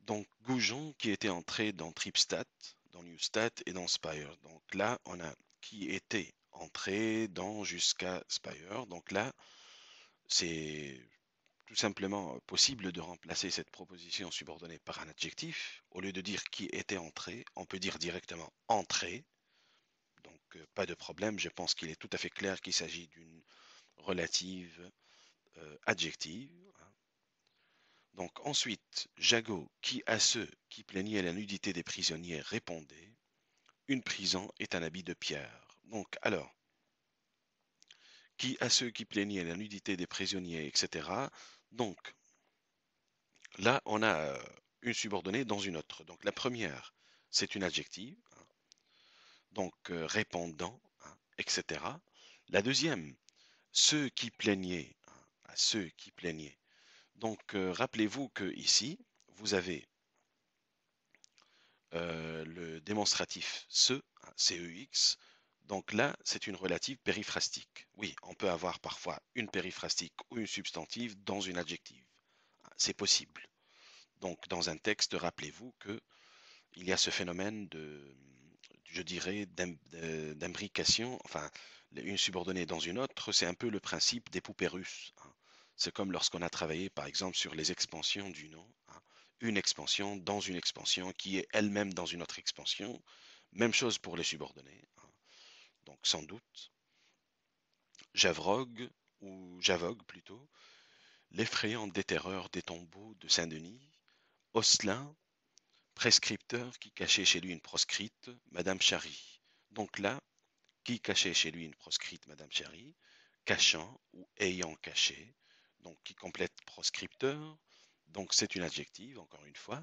Speaker 1: Donc Goujon qui était entré dans Tripstat, dans Newstat et dans Spire. Donc là, on a qui était entré dans jusqu'à Spire. Donc là, c'est tout simplement possible de remplacer cette proposition subordonnée par un adjectif. Au lieu de dire qui était entré, on peut dire directement entré. Donc euh, pas de problème, je pense qu'il est tout à fait clair qu'il s'agit d'une relative euh, adjective. Donc ensuite, Jagot, qui à ceux qui plaignaient la nudité des prisonniers répondait Une prison est un habit de pierre. Donc alors, qui à ceux qui plaignaient la nudité des prisonniers, etc. Donc là, on a euh, une subordonnée dans une autre. Donc la première, c'est une adjective, hein, donc euh, répondant, hein, etc. La deuxième, ceux qui plaignaient, hein, à ceux qui plaignaient. Donc euh, rappelez-vous que ici, vous avez euh, le démonstratif ce, CEX. Donc là, c'est une relative périphrastique. Oui, on peut avoir parfois une périphrastique ou une substantive dans une adjective. C'est possible. Donc dans un texte, rappelez-vous que il y a ce phénomène de, je dirais, d'imbrication, enfin, une subordonnée dans une autre, c'est un peu le principe des poupées russes. Hein. C'est comme lorsqu'on a travaillé, par exemple, sur les expansions du nom. Hein. Une expansion dans une expansion qui est elle-même dans une autre expansion. Même chose pour les subordonnés. Hein. Donc, sans doute, Javrog, ou Javog plutôt, l'effrayant déterreur des tombeaux de Saint-Denis, Oslin, prescripteur qui cachait chez lui une proscrite, Madame Chary. Donc là, qui cachait chez lui une proscrite, Madame Chary, cachant ou ayant caché donc qui complète proscripteur, donc c'est une adjective, encore une fois.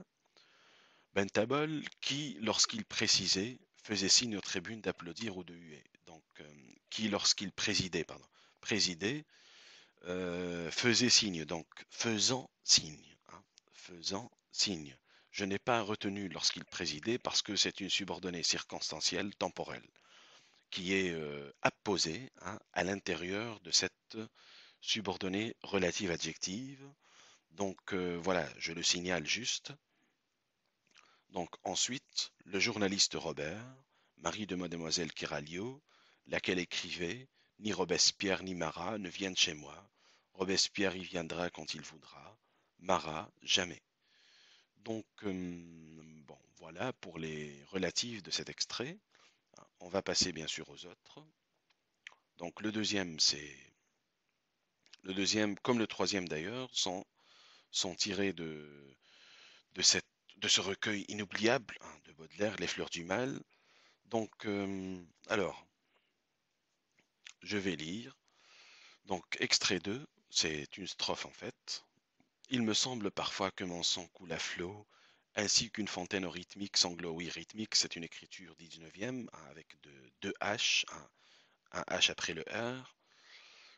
Speaker 1: Bentabol, qui, lorsqu'il précisait, faisait signe aux tribunes d'applaudir ou de huer. Donc, euh, qui, lorsqu'il présidait, pardon, présidait, euh, faisait signe, donc faisant signe, hein, faisant signe. Je n'ai pas retenu lorsqu'il présidait parce que c'est une subordonnée circonstancielle temporelle qui est euh, apposée hein, à l'intérieur de cette subordonnée relative adjective. Donc euh, voilà, je le signale juste. Donc ensuite, le journaliste Robert, mari de mademoiselle Kiralio laquelle écrivait Ni Robespierre ni Marat ne viennent chez moi. Robespierre y viendra quand il voudra. Marat, jamais. Donc, euh, bon, voilà pour les relatives de cet extrait. On va passer bien sûr aux autres. Donc, le deuxième, c'est le deuxième, comme le troisième d'ailleurs, sont, tirés de, ce recueil inoubliable hein, de Baudelaire, Les fleurs du mal. Donc, euh, alors, je vais lire. Donc, extrait 2, c'est une strophe en fait. Il me semble parfois que mon sang coule à flot, ainsi qu'une fontaine rythmique sanglot. rythmique, c'est une écriture 19e, hein, avec deux, H, un H après le R.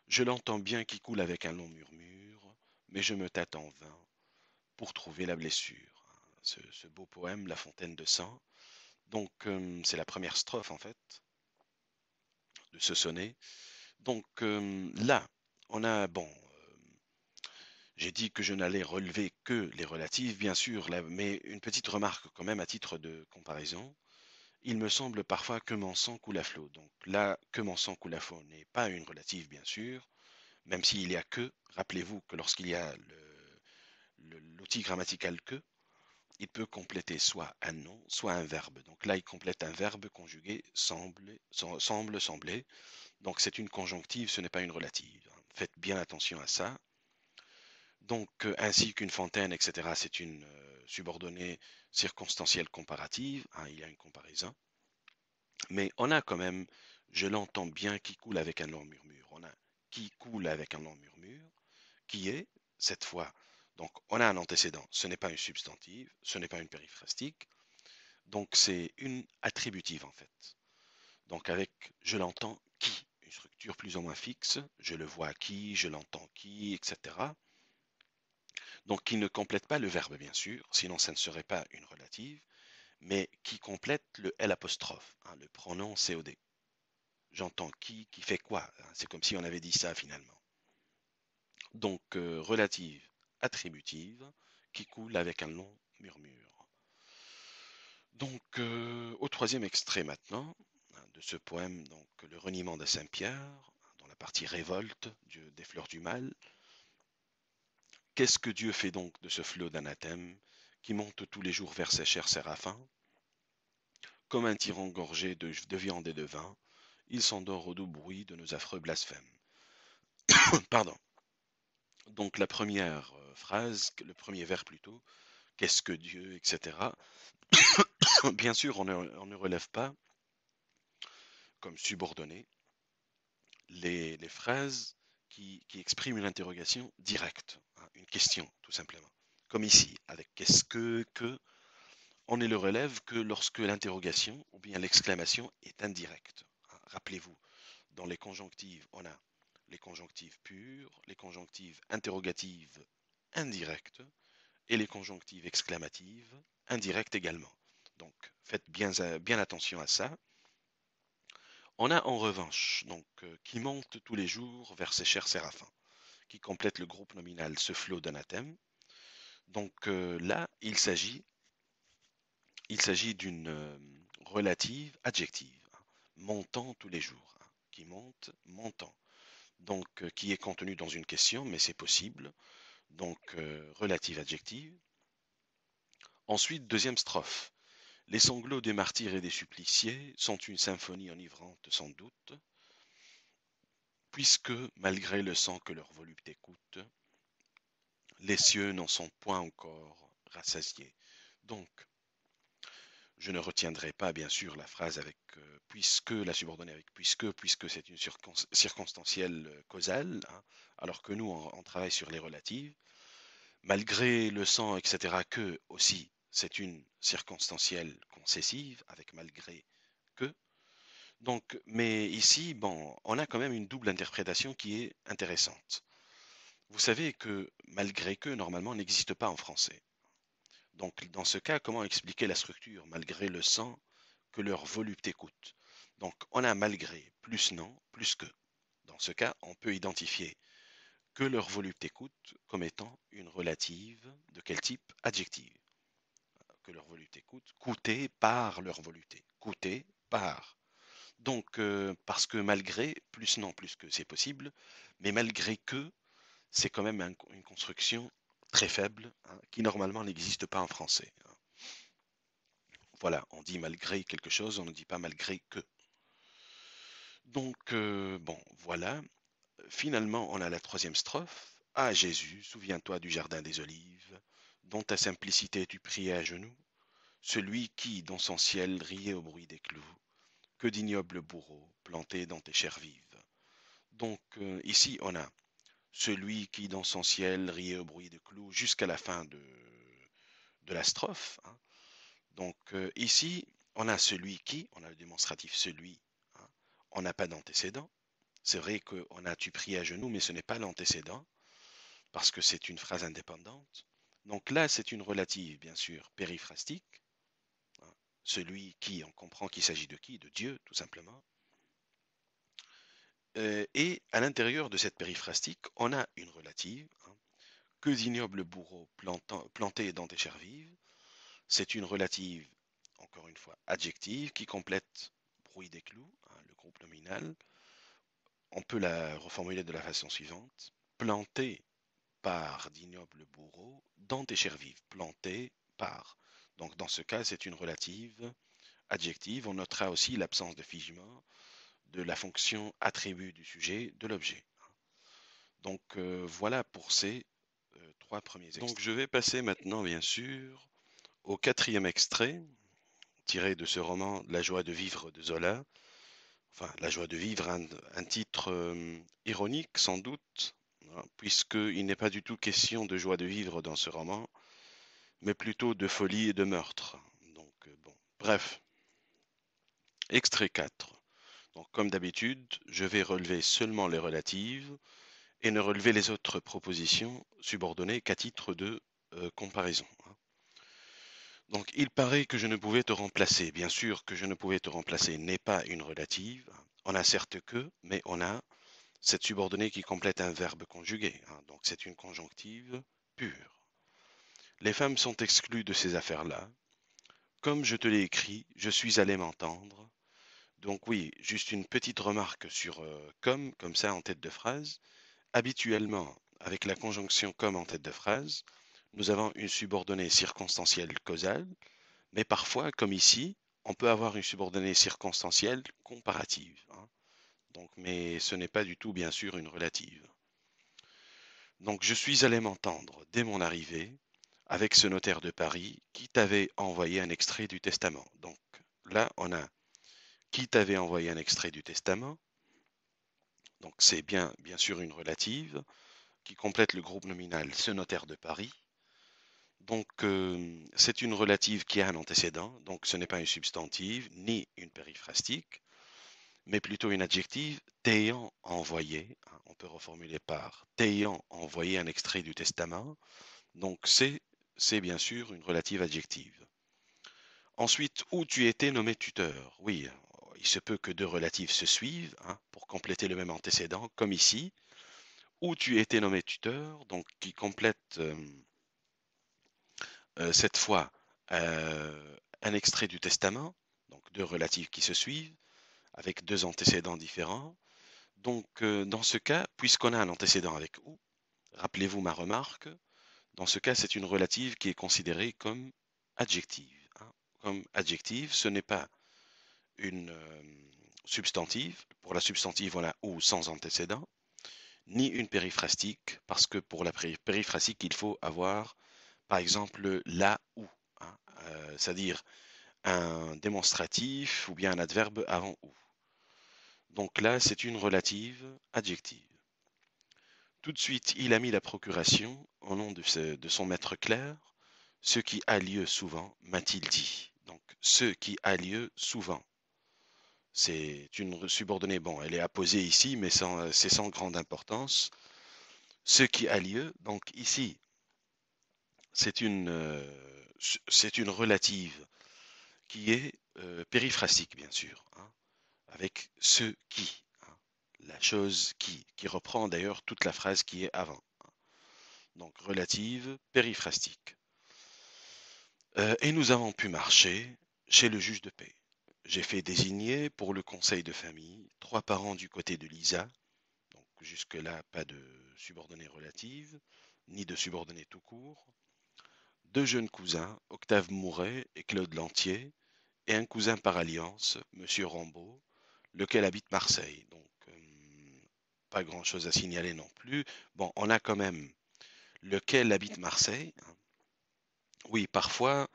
Speaker 1: Je l'entends bien qui coule avec un long murmure, mais je me tâte en vain pour trouver la blessure. Hein. Ce, beau poème, La Fontaine de sang. Donc, c'est la première strophe, en fait, de ce sonnet. Donc, là, on a, bon, j'ai dit que je n'allais relever que les relatives, bien sûr, mais une petite remarque quand même à titre de comparaison il me semble parfois que à flot. » Donc là, que à flot » n'est pas une relative, bien sûr, même s'il y a que, rappelez-vous que lorsqu'il y a l'outil grammatical que, il peut compléter soit un nom, soit un verbe. Donc là, il complète un verbe conjugué semble, semble sembler. Donc c'est une conjonctive, ce n'est pas une relative. Faites bien attention à ça donc euh, ainsi qu'une fontaine, etc. C'est une euh, subordonnée circonstancielle comparative, hein, il y a une comparaison. Mais on a quand même, je l'entends bien, qui coule avec un long murmure. On a qui coule avec un long murmure, qui est, cette fois, donc on a un antécédent, ce n'est pas une substantive, ce n'est pas une périphrastique, donc c'est une attributive en fait. Donc avec je l'entends qui, une structure plus ou moins fixe, je le vois qui, je l'entends qui, etc donc qui ne complète pas le verbe, bien sûr, sinon ça ne serait pas une relative, mais qui complète le L apostrophe, hein, le pronom COD. J'entends qui, qui fait quoi. Hein, c'est comme si on avait dit ça finalement. Donc euh, relative, attributive, qui coule avec un long murmure. Donc euh, au troisième extrait maintenant hein, de ce poème, donc le reniement de Saint-Pierre, dans la partie révolte des fleurs du mal, Qu'est-ce que Dieu fait donc de ce flot d'anathèmes qui monte tous les jours vers ses chers séraphins Comme un tyran gorgé de, viande et de vin, il s'endort au doux bruit de nos affreux blasphèmes. Pardon. Donc la première euh, phrase, le premier vers plutôt, qu'est-ce que Dieu, etc. Bien sûr, on ne, relève pas comme subordonné les, les phrases qui, exprime une interrogation directe, hein, une question tout simplement. Comme ici, avec qu'est-ce que, que, on ne le relève que lorsque l'interrogation ou bien l'exclamation est indirecte. Hein. Rappelez-vous, dans les conjonctives, on a les conjonctives pures, les conjonctives interrogatives indirectes et les conjonctives exclamatives indirectes également. Donc faites bien, bien attention à ça. On a en revanche, donc, euh, qui monte tous les jours vers ses chers séraphins, qui complète le groupe nominal, ce flot d'anathème. Donc euh, là, il s'agit, il s'agit d'une euh, relative adjective, hein, montant tous les jours, hein, qui monte, montant. Donc qui est contenu dans une question, mais c'est possible. Donc relative adjective. Ensuite, deuxième strophe. Les sanglots des martyrs et des suppliciés sont une symphonie enivrante sans doute, puisque, malgré le sang que leur volupté coûte, les cieux n'en sont point encore rassasiés. Donc, je ne retiendrai pas, bien sûr, la phrase avec euh, puisque, la subordonnée avec puisque, puisque c'est une circonstancielle euh, causale, hein, alors que nous, on, travaille sur les relatives. Malgré le sang, etc., que aussi c'est une circonstancielle concessive avec malgré que. Donc, mais ici, bon, on a quand même une double interprétation qui est intéressante. Vous savez que malgré que, normalement, n'existe pas en français. Donc, dans ce cas, comment expliquer la structure malgré le sang que leur volupté coûte Donc, on a malgré plus non plus que. Dans ce cas, on peut identifier que leur volupté coûte comme étant une relative de quel type Adjective que leur volupté coûte, coûter par leur volupté, coûter par. Donc, euh, parce que malgré, plus non, plus que c'est possible, mais malgré que, c'est quand même une construction très faible, hein, qui normalement n'existe pas en français. Hein. Voilà, on dit malgré quelque chose, on ne dit pas malgré que. Donc, euh, bon, voilà. Finalement, on a la troisième strophe. Ah Jésus, souviens-toi du jardin des olives, dans ta simplicité tu priais à genoux, celui qui, dans son ciel, riait au bruit des clous, que d'ignobles bourreaux plantés dans tes chairs vives. Donc, euh, ici, on a celui qui, dans son ciel, riait au bruit des clous jusqu'à la fin de, la strophe. Hein. Donc, euh, ici, on a celui qui, on a le démonstratif celui, hein, on n'a pas d'antécédent. C'est vrai qu'on a tu pries à genoux, mais ce n'est pas l'antécédent, parce que c'est une phrase indépendante. Donc là, c'est une relative, bien sûr, périphrastique. Hein, celui qui, on comprend qu'il s'agit de qui De Dieu, tout simplement. Euh, et à l'intérieur de cette périphrastique, on a une relative. Hein, que d'ignobles bourreaux plantés dans des chairs vives. C'est une relative, encore une fois, adjective, qui complète bruit des clous, hein, le groupe nominal. On peut la reformuler de la façon suivante. Planté par d'ignobles bourreaux dans tes chairs vives, plantées par. Donc dans ce cas, c'est une relative adjective. On notera aussi l'absence de figement de la fonction attribut du sujet de l'objet. Donc euh, voilà pour ces euh, trois premiers extraits. Donc je vais passer maintenant, bien sûr, au quatrième extrait tiré de ce roman La joie de vivre de Zola. Enfin, La joie de vivre, un, titre euh, ironique sans doute, puisqu'il n'est pas du tout question de joie de vivre dans ce roman, mais plutôt de folie et de meurtre. Donc, euh, bon, bref. Extrait 4. Donc, comme d'habitude, je vais relever seulement les relatives et ne relever les autres propositions subordonnées qu'à titre de euh, comparaison. Hein. Donc, il paraît que je ne pouvais te remplacer. Bien sûr que je ne pouvais te remplacer n'est pas une relative. On a certes que, mais on a cette subordonnée qui complète un verbe conjugué. Hein, donc c'est une conjonctive pure. Les femmes sont exclues de ces affaires-là. Comme je te l'ai écrit, je suis allé m'entendre. Donc oui, juste une petite remarque sur euh, comme, comme ça en tête de phrase. Habituellement, avec la conjonction comme en tête de phrase, nous avons une subordonnée circonstancielle causale, mais parfois, comme ici, on peut avoir une subordonnée circonstancielle comparative. Hein mais ce n'est pas du tout, bien sûr, une relative. Donc je suis allé m'entendre dès mon arrivée avec ce notaire de Paris qui t'avait envoyé un extrait du testament. Donc là, on a qui t'avait envoyé un extrait du testament. Donc c'est bien, bien sûr une relative qui complète le groupe nominal ce notaire de Paris. Donc euh, c'est une relative qui a un antécédent, donc ce n'est pas une substantive ni une périphrastique mais plutôt une adjective, t'ayant envoyé, hein, on peut reformuler par t'ayant envoyé un extrait du testament, donc c'est, bien sûr une relative adjective. Ensuite, où tu étais nommé tuteur Oui, il se peut que deux relatives se suivent hein, pour compléter le même antécédent, comme ici. Où tu étais nommé tuteur, donc qui complète euh, euh, cette fois euh, un extrait du testament, donc deux relatives qui se suivent, avec deux antécédents différents. Donc, euh, dans ce cas, puisqu'on a un antécédent avec ou, rappelez-vous ma remarque, dans ce cas, c'est une relative qui est considérée comme adjective. Hein. Comme adjective, ce n'est pas une euh, substantive. Pour la substantive, on a ou sans antécédent, ni une périphrastique, parce que pour la périphrastique, il faut avoir, par exemple, la ou, hein. euh, c'est-à-dire un démonstratif ou bien un adverbe avant ou. Donc là, c'est une relative adjective. Tout de suite, il a mis la procuration au nom de, son maître clerc, ce qui a lieu souvent, m'a-t-il dit. Donc, ce qui a lieu souvent. C'est une subordonnée, bon, elle est apposée ici, mais c'est sans grande importance. Ce qui a lieu, donc ici, c'est une, euh, une, relative qui est euh, périphrastique, bien sûr. Hein avec ce qui, hein. la chose qui, qui reprend d'ailleurs toute la phrase qui est avant. Hein. Donc relative, périphrastique. Euh, et nous avons pu marcher chez le juge de paix. J'ai fait désigner pour le conseil de famille trois parents du côté de Lisa, donc jusque-là pas de subordonnées relative, ni de subordonnée tout court, deux jeunes cousins, Octave Mouret et Claude Lantier, et un cousin par alliance, M. Rambaud, lequel habite Marseille. Donc, euh, pas grand-chose à signaler non plus. Bon, on a quand même lequel habite Marseille. Hein. Oui, parfois,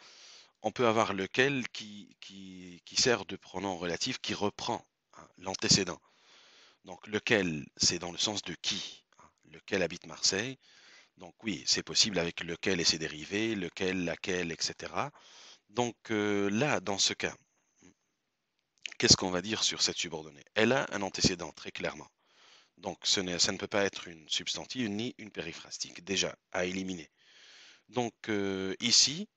Speaker 1: on peut avoir lequel qui, qui, sert de pronom relatif, qui reprend hein, l'antécédent. Donc lequel, c'est dans le sens de qui hein. Lequel habite Marseille Donc oui, c'est possible avec lequel et ses dérivés, lequel, laquelle, etc. Donc euh, là, dans ce cas, Qu'est-ce qu'on va dire sur cette subordonnée Elle a un antécédent, très clairement. Donc ce ça ne peut pas être une substantive ni une périphrastique, déjà, à éliminer. Donc euh, ici,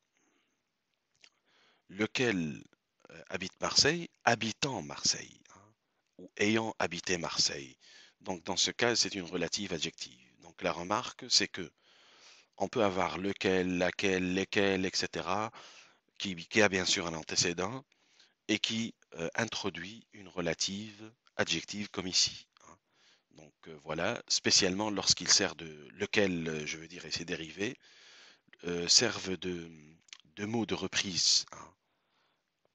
Speaker 1: lequel euh, habite Marseille Habitant Marseille, hein, ou ayant habité Marseille. Donc dans ce cas, c'est une relative adjective. Donc la remarque, c'est que on peut avoir lequel, laquelle, lesquels, etc., qui a bien sûr un antécédent, et qui euh, introduit une relative adjective comme ici. Hein. Donc euh, voilà, spécialement lorsqu'il sert de lequel, euh, je veux dire, et ses dérivés, servent de, de, mots de reprise hein,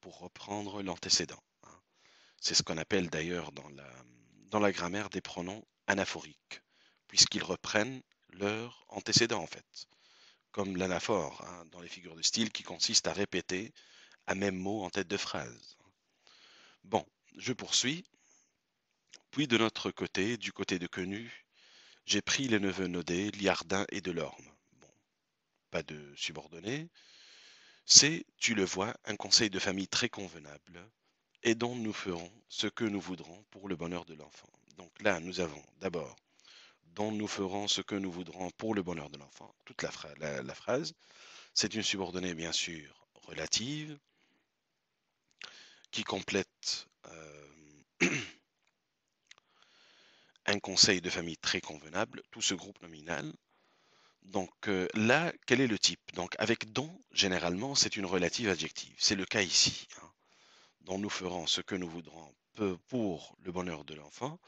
Speaker 1: pour reprendre l'antécédent. Hein. C'est ce qu'on appelle d'ailleurs dans la, dans la grammaire des pronoms anaphoriques, puisqu'ils reprennent leur antécédent en fait, comme l'anaphore dans les figures de style qui consiste à répéter à même mot en tête de phrase. Bon, je poursuis. Puis de notre côté, du côté de Quenu, j'ai pris les neveux Nodé, Liardin et Delorme. Bon, pas de subordonnée. C'est, tu le vois, un conseil de famille très convenable et dont nous ferons ce que nous voudrons pour le bonheur de l'enfant. Donc là, nous avons d'abord dont nous ferons ce que nous voudrons pour le bonheur de l'enfant. Toute la phrase, c'est une subordonnée bien sûr relative, qui complète euh, un conseil de famille très convenable, tout ce groupe nominal. Donc euh, là, quel est le type Donc avec don, généralement, c'est une relative adjective. C'est le cas ici. Hein. Dont nous ferons ce que nous voudrons pour le bonheur de l'enfant.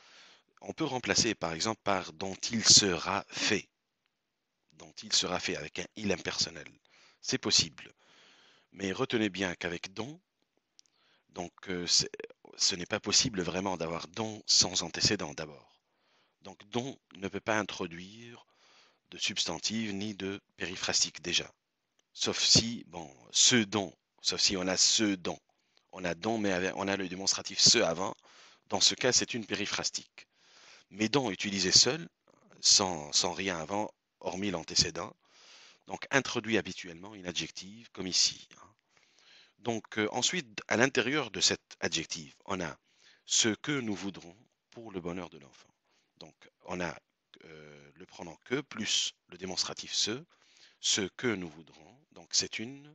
Speaker 1: On peut remplacer par exemple par dont il sera fait. Dont il sera fait avec un il impersonnel. C'est possible. Mais retenez bien qu'avec don, donc euh, ce n'est pas possible vraiment d'avoir don sans antécédent d'abord. Donc don ne peut pas introduire de substantif ni de périphrastique déjà. Sauf si, bon, ce don, sauf si on a ce don. On a don, mais on a le démonstratif ce avant. Dans ce cas, c'est une périphrastique. Mais don utilisé seul, sans, rien avant, hormis l'antécédent, donc introduit habituellement une adjective, comme ici. Hein. Donc euh, ensuite, à l'intérieur de cet adjectif, on a ce que nous voudrons pour le bonheur de l'enfant. Donc on a euh, le pronom que plus le démonstratif ce, ce que nous voudrons. Donc c'est une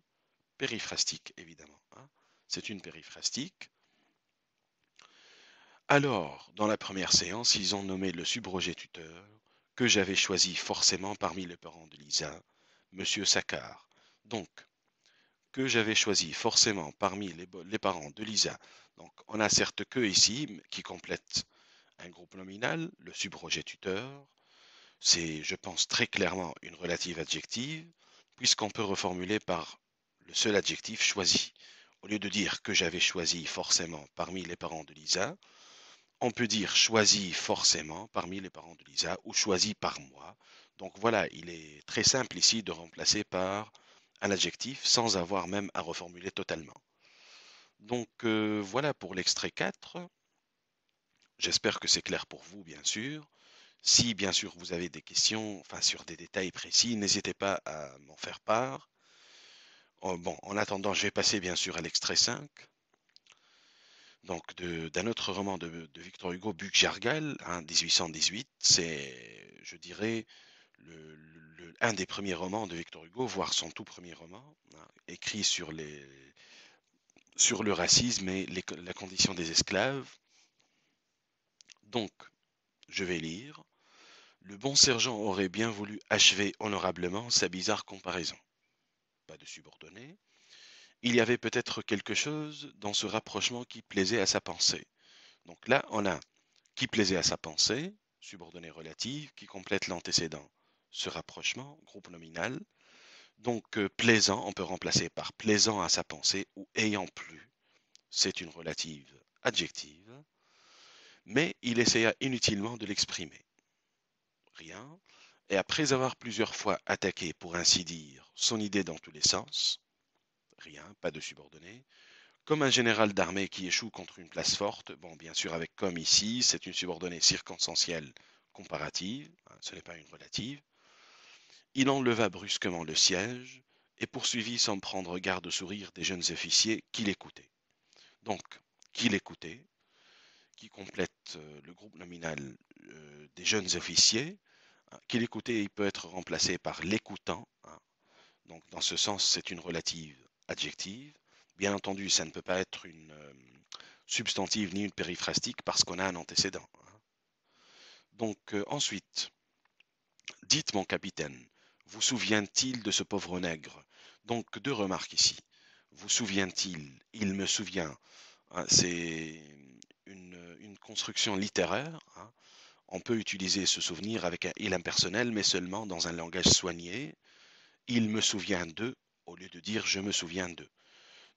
Speaker 1: périphrastique, évidemment. Hein. C'est une périphrastique. Alors, dans la première séance, ils ont nommé le subrogé tuteur, que j'avais choisi forcément parmi les parents de Lisa, M. Saccard. Donc, que j'avais choisi forcément parmi les, parents de Lisa. Donc on a certes que ici qui complète un groupe nominal, le subrogé tuteur. C'est, je pense, très clairement une relative adjective, puisqu'on peut reformuler par le seul adjectif choisi. Au lieu de dire que j'avais choisi forcément parmi les parents de Lisa, on peut dire choisi forcément parmi les parents de Lisa ou choisi par moi. Donc voilà, il est très simple ici de remplacer par un adjectif sans avoir même à reformuler totalement. Donc euh, voilà pour l'extrait 4. J'espère que c'est clair pour vous, bien sûr. Si, bien sûr, vous avez des questions enfin, sur des détails précis, n'hésitez pas à m'en faire part. Oh, bon, en attendant, je vais passer, bien sûr, à l'extrait 5. Donc, d'un autre roman de, Victor Hugo, Buc Jargal, 1818. Hein, c'est, je dirais, un des premiers romans de Victor Hugo, voire son tout premier roman, hein, écrit sur, le racisme et la condition des esclaves. Donc, je vais lire. Le bon sergent aurait bien voulu achever honorablement sa bizarre comparaison. Pas de subordonné. Il y avait peut-être quelque chose dans ce rapprochement qui plaisait à sa pensée. Donc là, on a qui plaisait à sa pensée, subordonnée relative, qui complète l'antécédent ce rapprochement, groupe nominal. Donc euh, plaisant, on peut remplacer par plaisant à sa pensée ou ayant plu. C'est une relative adjective, mais il essaya inutilement de l'exprimer. Rien. Et après avoir plusieurs fois attaqué, pour ainsi dire, son idée dans tous les sens, rien, pas de subordonnée. comme un général d'armée qui échoue contre une place forte, bon, bien sûr, avec comme ici, c'est une subordonnée circonstancielle comparative, hein, ce n'est pas une relative, il enleva brusquement le siège et poursuivit sans prendre garde au sourire des jeunes officiers qui l'écoutaient. Donc, qui l'écoutait, qui complète euh, le groupe nominal euh, des jeunes officiers, hein, qui l'écoutait, il peut être remplacé par l'écoutant. Hein. Donc, dans ce sens, c'est une relative adjective. Bien entendu, ça ne peut pas être une euh, substantive ni une périphrastique parce qu'on a un antécédent. Hein. Donc, ensuite, dites mon capitaine, vous souvient-il de ce pauvre nègre Donc, deux remarques ici. Vous souvient-il Il me souvient. Hein, c'est une, construction littéraire. Hein. On peut utiliser ce souvenir avec un il impersonnel, mais seulement dans un langage soigné. Il me souvient d'eux, au lieu de dire je me souviens d'eux.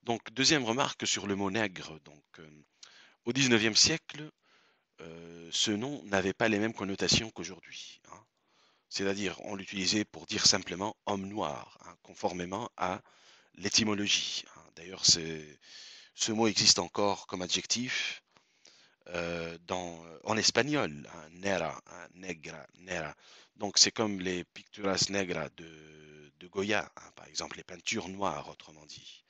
Speaker 1: Donc, deuxième remarque sur le mot nègre. Donc, euh, au XIXe siècle, euh, ce nom n'avait pas les mêmes connotations qu'aujourd'hui. Hein c'est-à-dire on l'utilisait pour dire simplement homme noir, hein, conformément à l'étymologie. Hein. D'ailleurs, ce mot existe encore comme adjectif euh, en espagnol, hein, nera, negra, nera. Donc c'est comme les picturas negras de, Goya, par exemple, les peintures noires, autrement dit.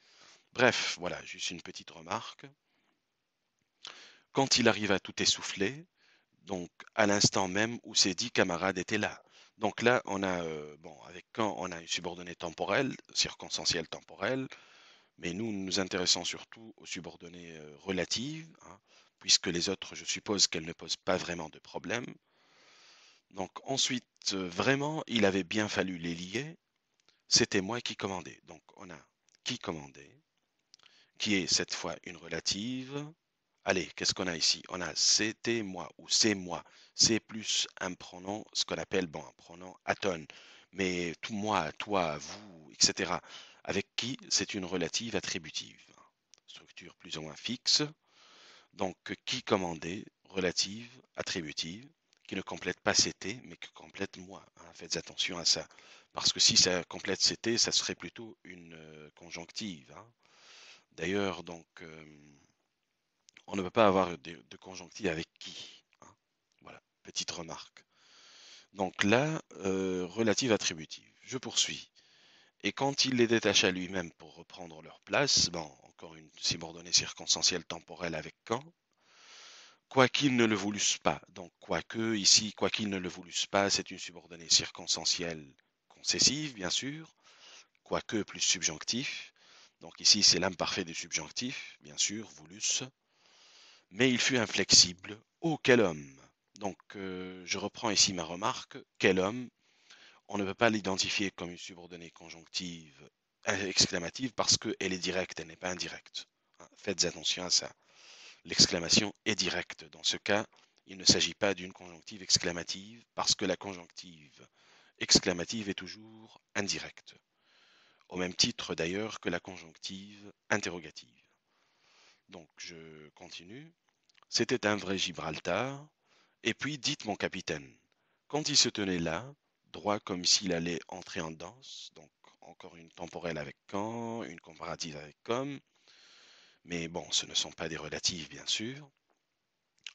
Speaker 1: Bref, voilà, juste une petite remarque. Quand il arriva tout essoufflé, donc à l'instant même où ses dix camarades étaient là, donc là, on a, euh, bon, avec quand on a une subordonnée temporelle, circonstancielle temporelle, mais nous nous intéressons surtout aux subordonnées euh, relatives, hein, puisque les autres, je suppose qu'elles ne posent pas vraiment de problème. Donc ensuite, euh, vraiment, il avait bien fallu les lier. C'était moi qui commandais. Donc on a qui commandait, qui est cette fois une relative, Allez, qu'est-ce qu'on a ici On a c'était moi ou c'est moi. C'est plus un pronom, ce qu'on appelle bon, un pronom tonnes. Mais tout moi, toi, vous, etc. Avec qui c'est une relative attributive. Structure plus ou moins fixe. Donc qui commandait, relative, attributive, qui ne complète pas c'était, mais qui complète moi. Hein. Faites attention à ça. Parce que si ça complète c'était, ça serait plutôt une euh, conjonctive. Hein. D'ailleurs, donc. Euh, on ne peut pas avoir de, de avec qui. Hein. Voilà, petite remarque. Donc là, euh, relative attributive. Je poursuis. Et quand il les détache à lui-même pour reprendre leur place, bon, encore une subordonnée circonstancielle temporelle avec quand, qu'ils ne le voulussent pas. Donc, quoique, ici, quoiqu'ils ne le voulussent pas, c'est une subordonnée circonstancielle concessive, bien sûr, quoique plus subjonctif. Donc, ici, c'est l'imparfait du subjonctif, bien sûr, voulussent mais il fut inflexible. Oh, quel homme Donc, euh, je reprends ici ma remarque. Quel homme On ne peut pas l'identifier comme une subordonnée conjonctive euh, exclamative parce qu'elle est directe, elle n'est pas indirecte. Hein, faites attention à ça. L'exclamation est directe. Dans ce cas, il ne s'agit pas d'une conjonctive exclamative parce que la conjonctive exclamative est toujours indirecte. Au même titre d'ailleurs que la conjonctive interrogative. Donc je continue. C'était un vrai Gibraltar. Et puis dites mon capitaine, quand il se tenait là, droit comme s'il allait entrer en danse, donc encore une temporelle avec quand, une comparative avec comme, mais bon, ce ne sont pas des relatives bien sûr,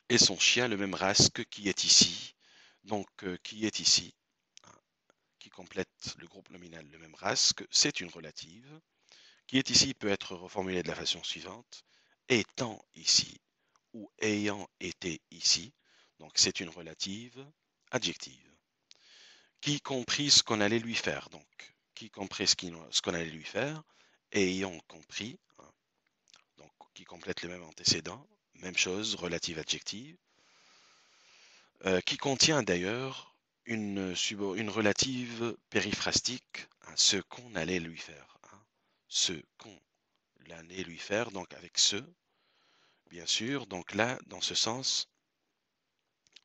Speaker 1: et son chien le même rasque qui est ici, donc euh, qui est ici, hein, qui complète le groupe nominal le même rasque, c'est une relative, qui est ici peut être reformulée de la façon suivante, étant ici ou ayant été ici, donc c'est une relative adjective, qui comprit ce qu'on allait lui faire, donc qui comprit ce qu'on allait lui faire, ayant compris, hein, donc qui complète le même antécédent. même chose, relative adjective, euh, qui contient d'ailleurs une, relative périphrastique, à ce qu'on allait lui faire, hein, ce qu'on l'année lui faire, donc avec ce, bien sûr. Donc là, dans ce sens,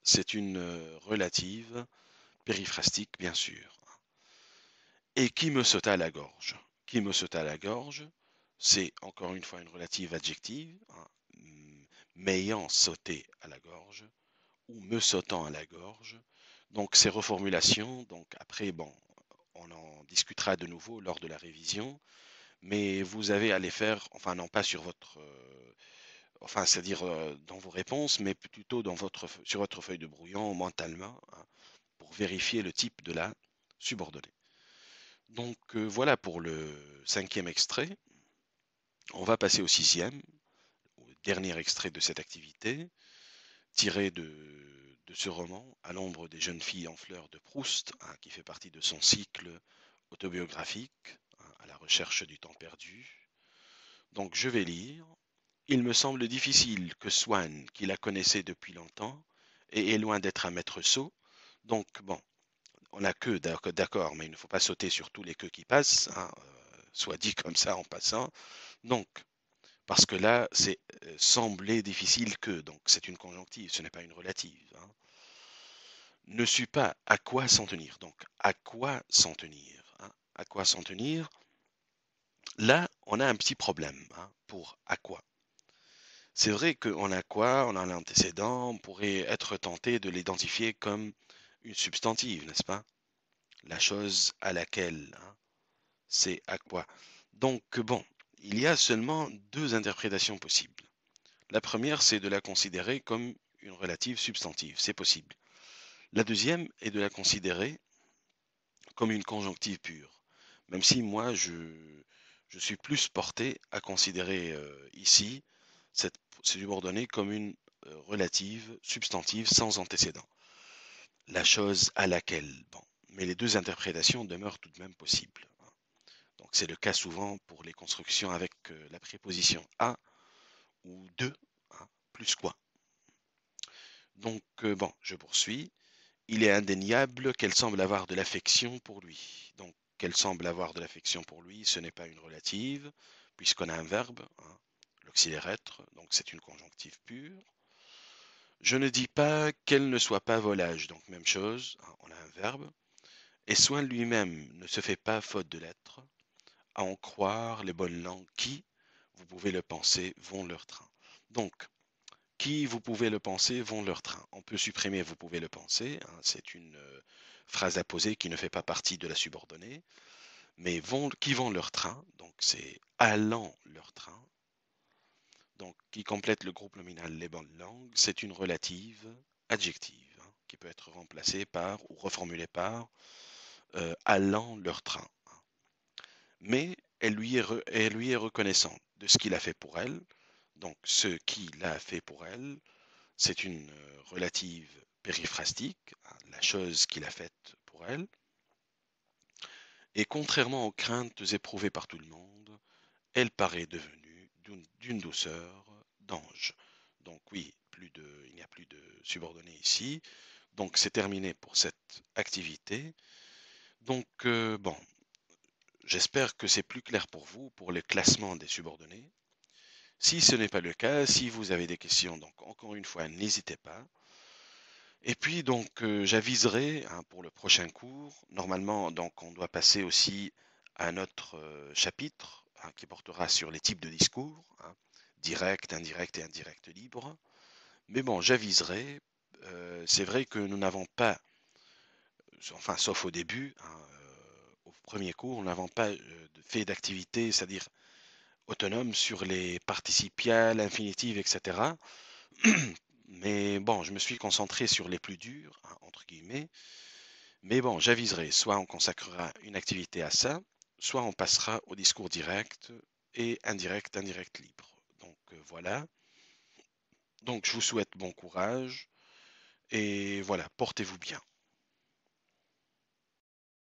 Speaker 1: c'est une euh, relative périphrastique, bien sûr. Et qui me sauta à la gorge Qui me sauta à la gorge C'est encore une fois une relative adjective, hein, m'ayant sauté à la gorge
Speaker 2: ou me sautant à la gorge.
Speaker 1: Donc ces reformulations, donc après, bon, on en discutera de nouveau lors de la révision mais vous avez à les faire, enfin non pas sur votre, euh, enfin c'est-à-dire euh, dans vos réponses, mais plutôt dans votre, sur votre feuille de brouillon mentalement hein, pour vérifier le type de la subordonnée. Donc euh, voilà pour le cinquième extrait. On va passer au sixième, au dernier extrait de cette activité, tiré de, ce roman, À l'ombre des jeunes filles en fleurs de Proust, hein, qui fait partie de son cycle autobiographique à la recherche du temps perdu. Donc je vais lire. Il me semble difficile que Swan, qui la connaissait depuis longtemps, et est loin d'être un maître saut donc bon, on a que d'accord, mais il ne faut pas sauter sur tous les queues qui passent, hein, euh, soit dit comme ça en passant. Donc, parce que là, c'est euh, sembler difficile que, donc c'est une conjonctive, ce n'est pas une relative. Hein. Ne suis pas à quoi s'en tenir. Donc, à quoi s'en tenir hein, À quoi s'en tenir Là, on a un petit problème hein. pour à quoi. C'est vrai qu'on a quoi On a antécédent, on pourrait être tenté de l'identifier comme une substantive, n'est-ce pas La chose à laquelle, hein, c'est à quoi. Donc, bon, il y a seulement deux interprétations possibles. La première, c'est de la considérer comme une relative substantive, c'est possible. La deuxième est de la considérer comme une conjonctive pure, même si moi, je, je suis plus porté à considérer euh, ici cette, subordonnée comme une euh, relative, substantive, sans antécédent. La chose à laquelle. Mais les deux interprétations demeurent tout de même possibles. Hein. Donc c'est le cas souvent pour les constructions avec euh, la préposition à ou de, hein, plus quoi. Donc bon, je poursuis. Il est indéniable qu'elle semble avoir de l'affection pour lui. Donc qu'elle semble avoir de l'affection pour lui, ce n'est pas une relative, puisqu'on a un verbe, hein, l'auxiliaire être, donc c'est une conjonctive pure. Je ne dis pas qu'elle ne soit pas volage, donc même chose, hein, on a un verbe. Et soin lui-même ne se fait pas faute de l'être, à en croire les bonnes langues qui, vous pouvez le penser, vont leur train. Donc, qui, vous pouvez le penser, vont leur train. On peut supprimer, vous pouvez le penser, hein, c'est une, euh, phrase apposée qui ne fait pas partie de la subordonnée, mais vont, qui vont leur train, donc c'est allant leur train, donc qui complète le groupe nominal les bonnes langues, c'est une relative adjective hein, qui peut être remplacée par ou reformulée par euh, allant leur train. Hein. Mais elle lui est, lui est reconnaissante de ce qu'il a fait pour elle, donc ce qu'il a fait pour elle, c'est une euh, relative périphrastique, hein, la chose qu'il a faite pour elle. Et contrairement aux craintes éprouvées par tout le monde, elle paraît devenue d'une douceur d'ange. Donc oui, plus de, il n'y a plus de subordonnés ici. Donc c'est terminé pour cette activité. Donc euh, bon, j'espère que c'est plus clair pour vous pour le classement des subordonnés. Si ce n'est pas le cas, si vous avez des questions, donc encore une fois, n'hésitez pas. Et puis donc euh, j'aviserai hein, pour le prochain cours. Normalement donc on doit passer aussi à un autre euh, chapitre hein, qui portera sur les types de discours, hein, direct, indirect et indirect libre. Mais bon, j'aviserai. Euh, c'est vrai que nous n'avons pas, enfin sauf au début, au premier cours, nous n'avons pas fait d'activité, c'est-à-dire autonome sur les participiales, infinitives, etc. Mais bon, je me suis concentré sur les plus durs, hein, entre guillemets. Mais bon, j'aviserai, soit on consacrera une activité à ça, soit on passera au discours direct et indirect, indirect libre. Donc euh, voilà. Donc je vous souhaite bon courage et voilà, portez-vous bien.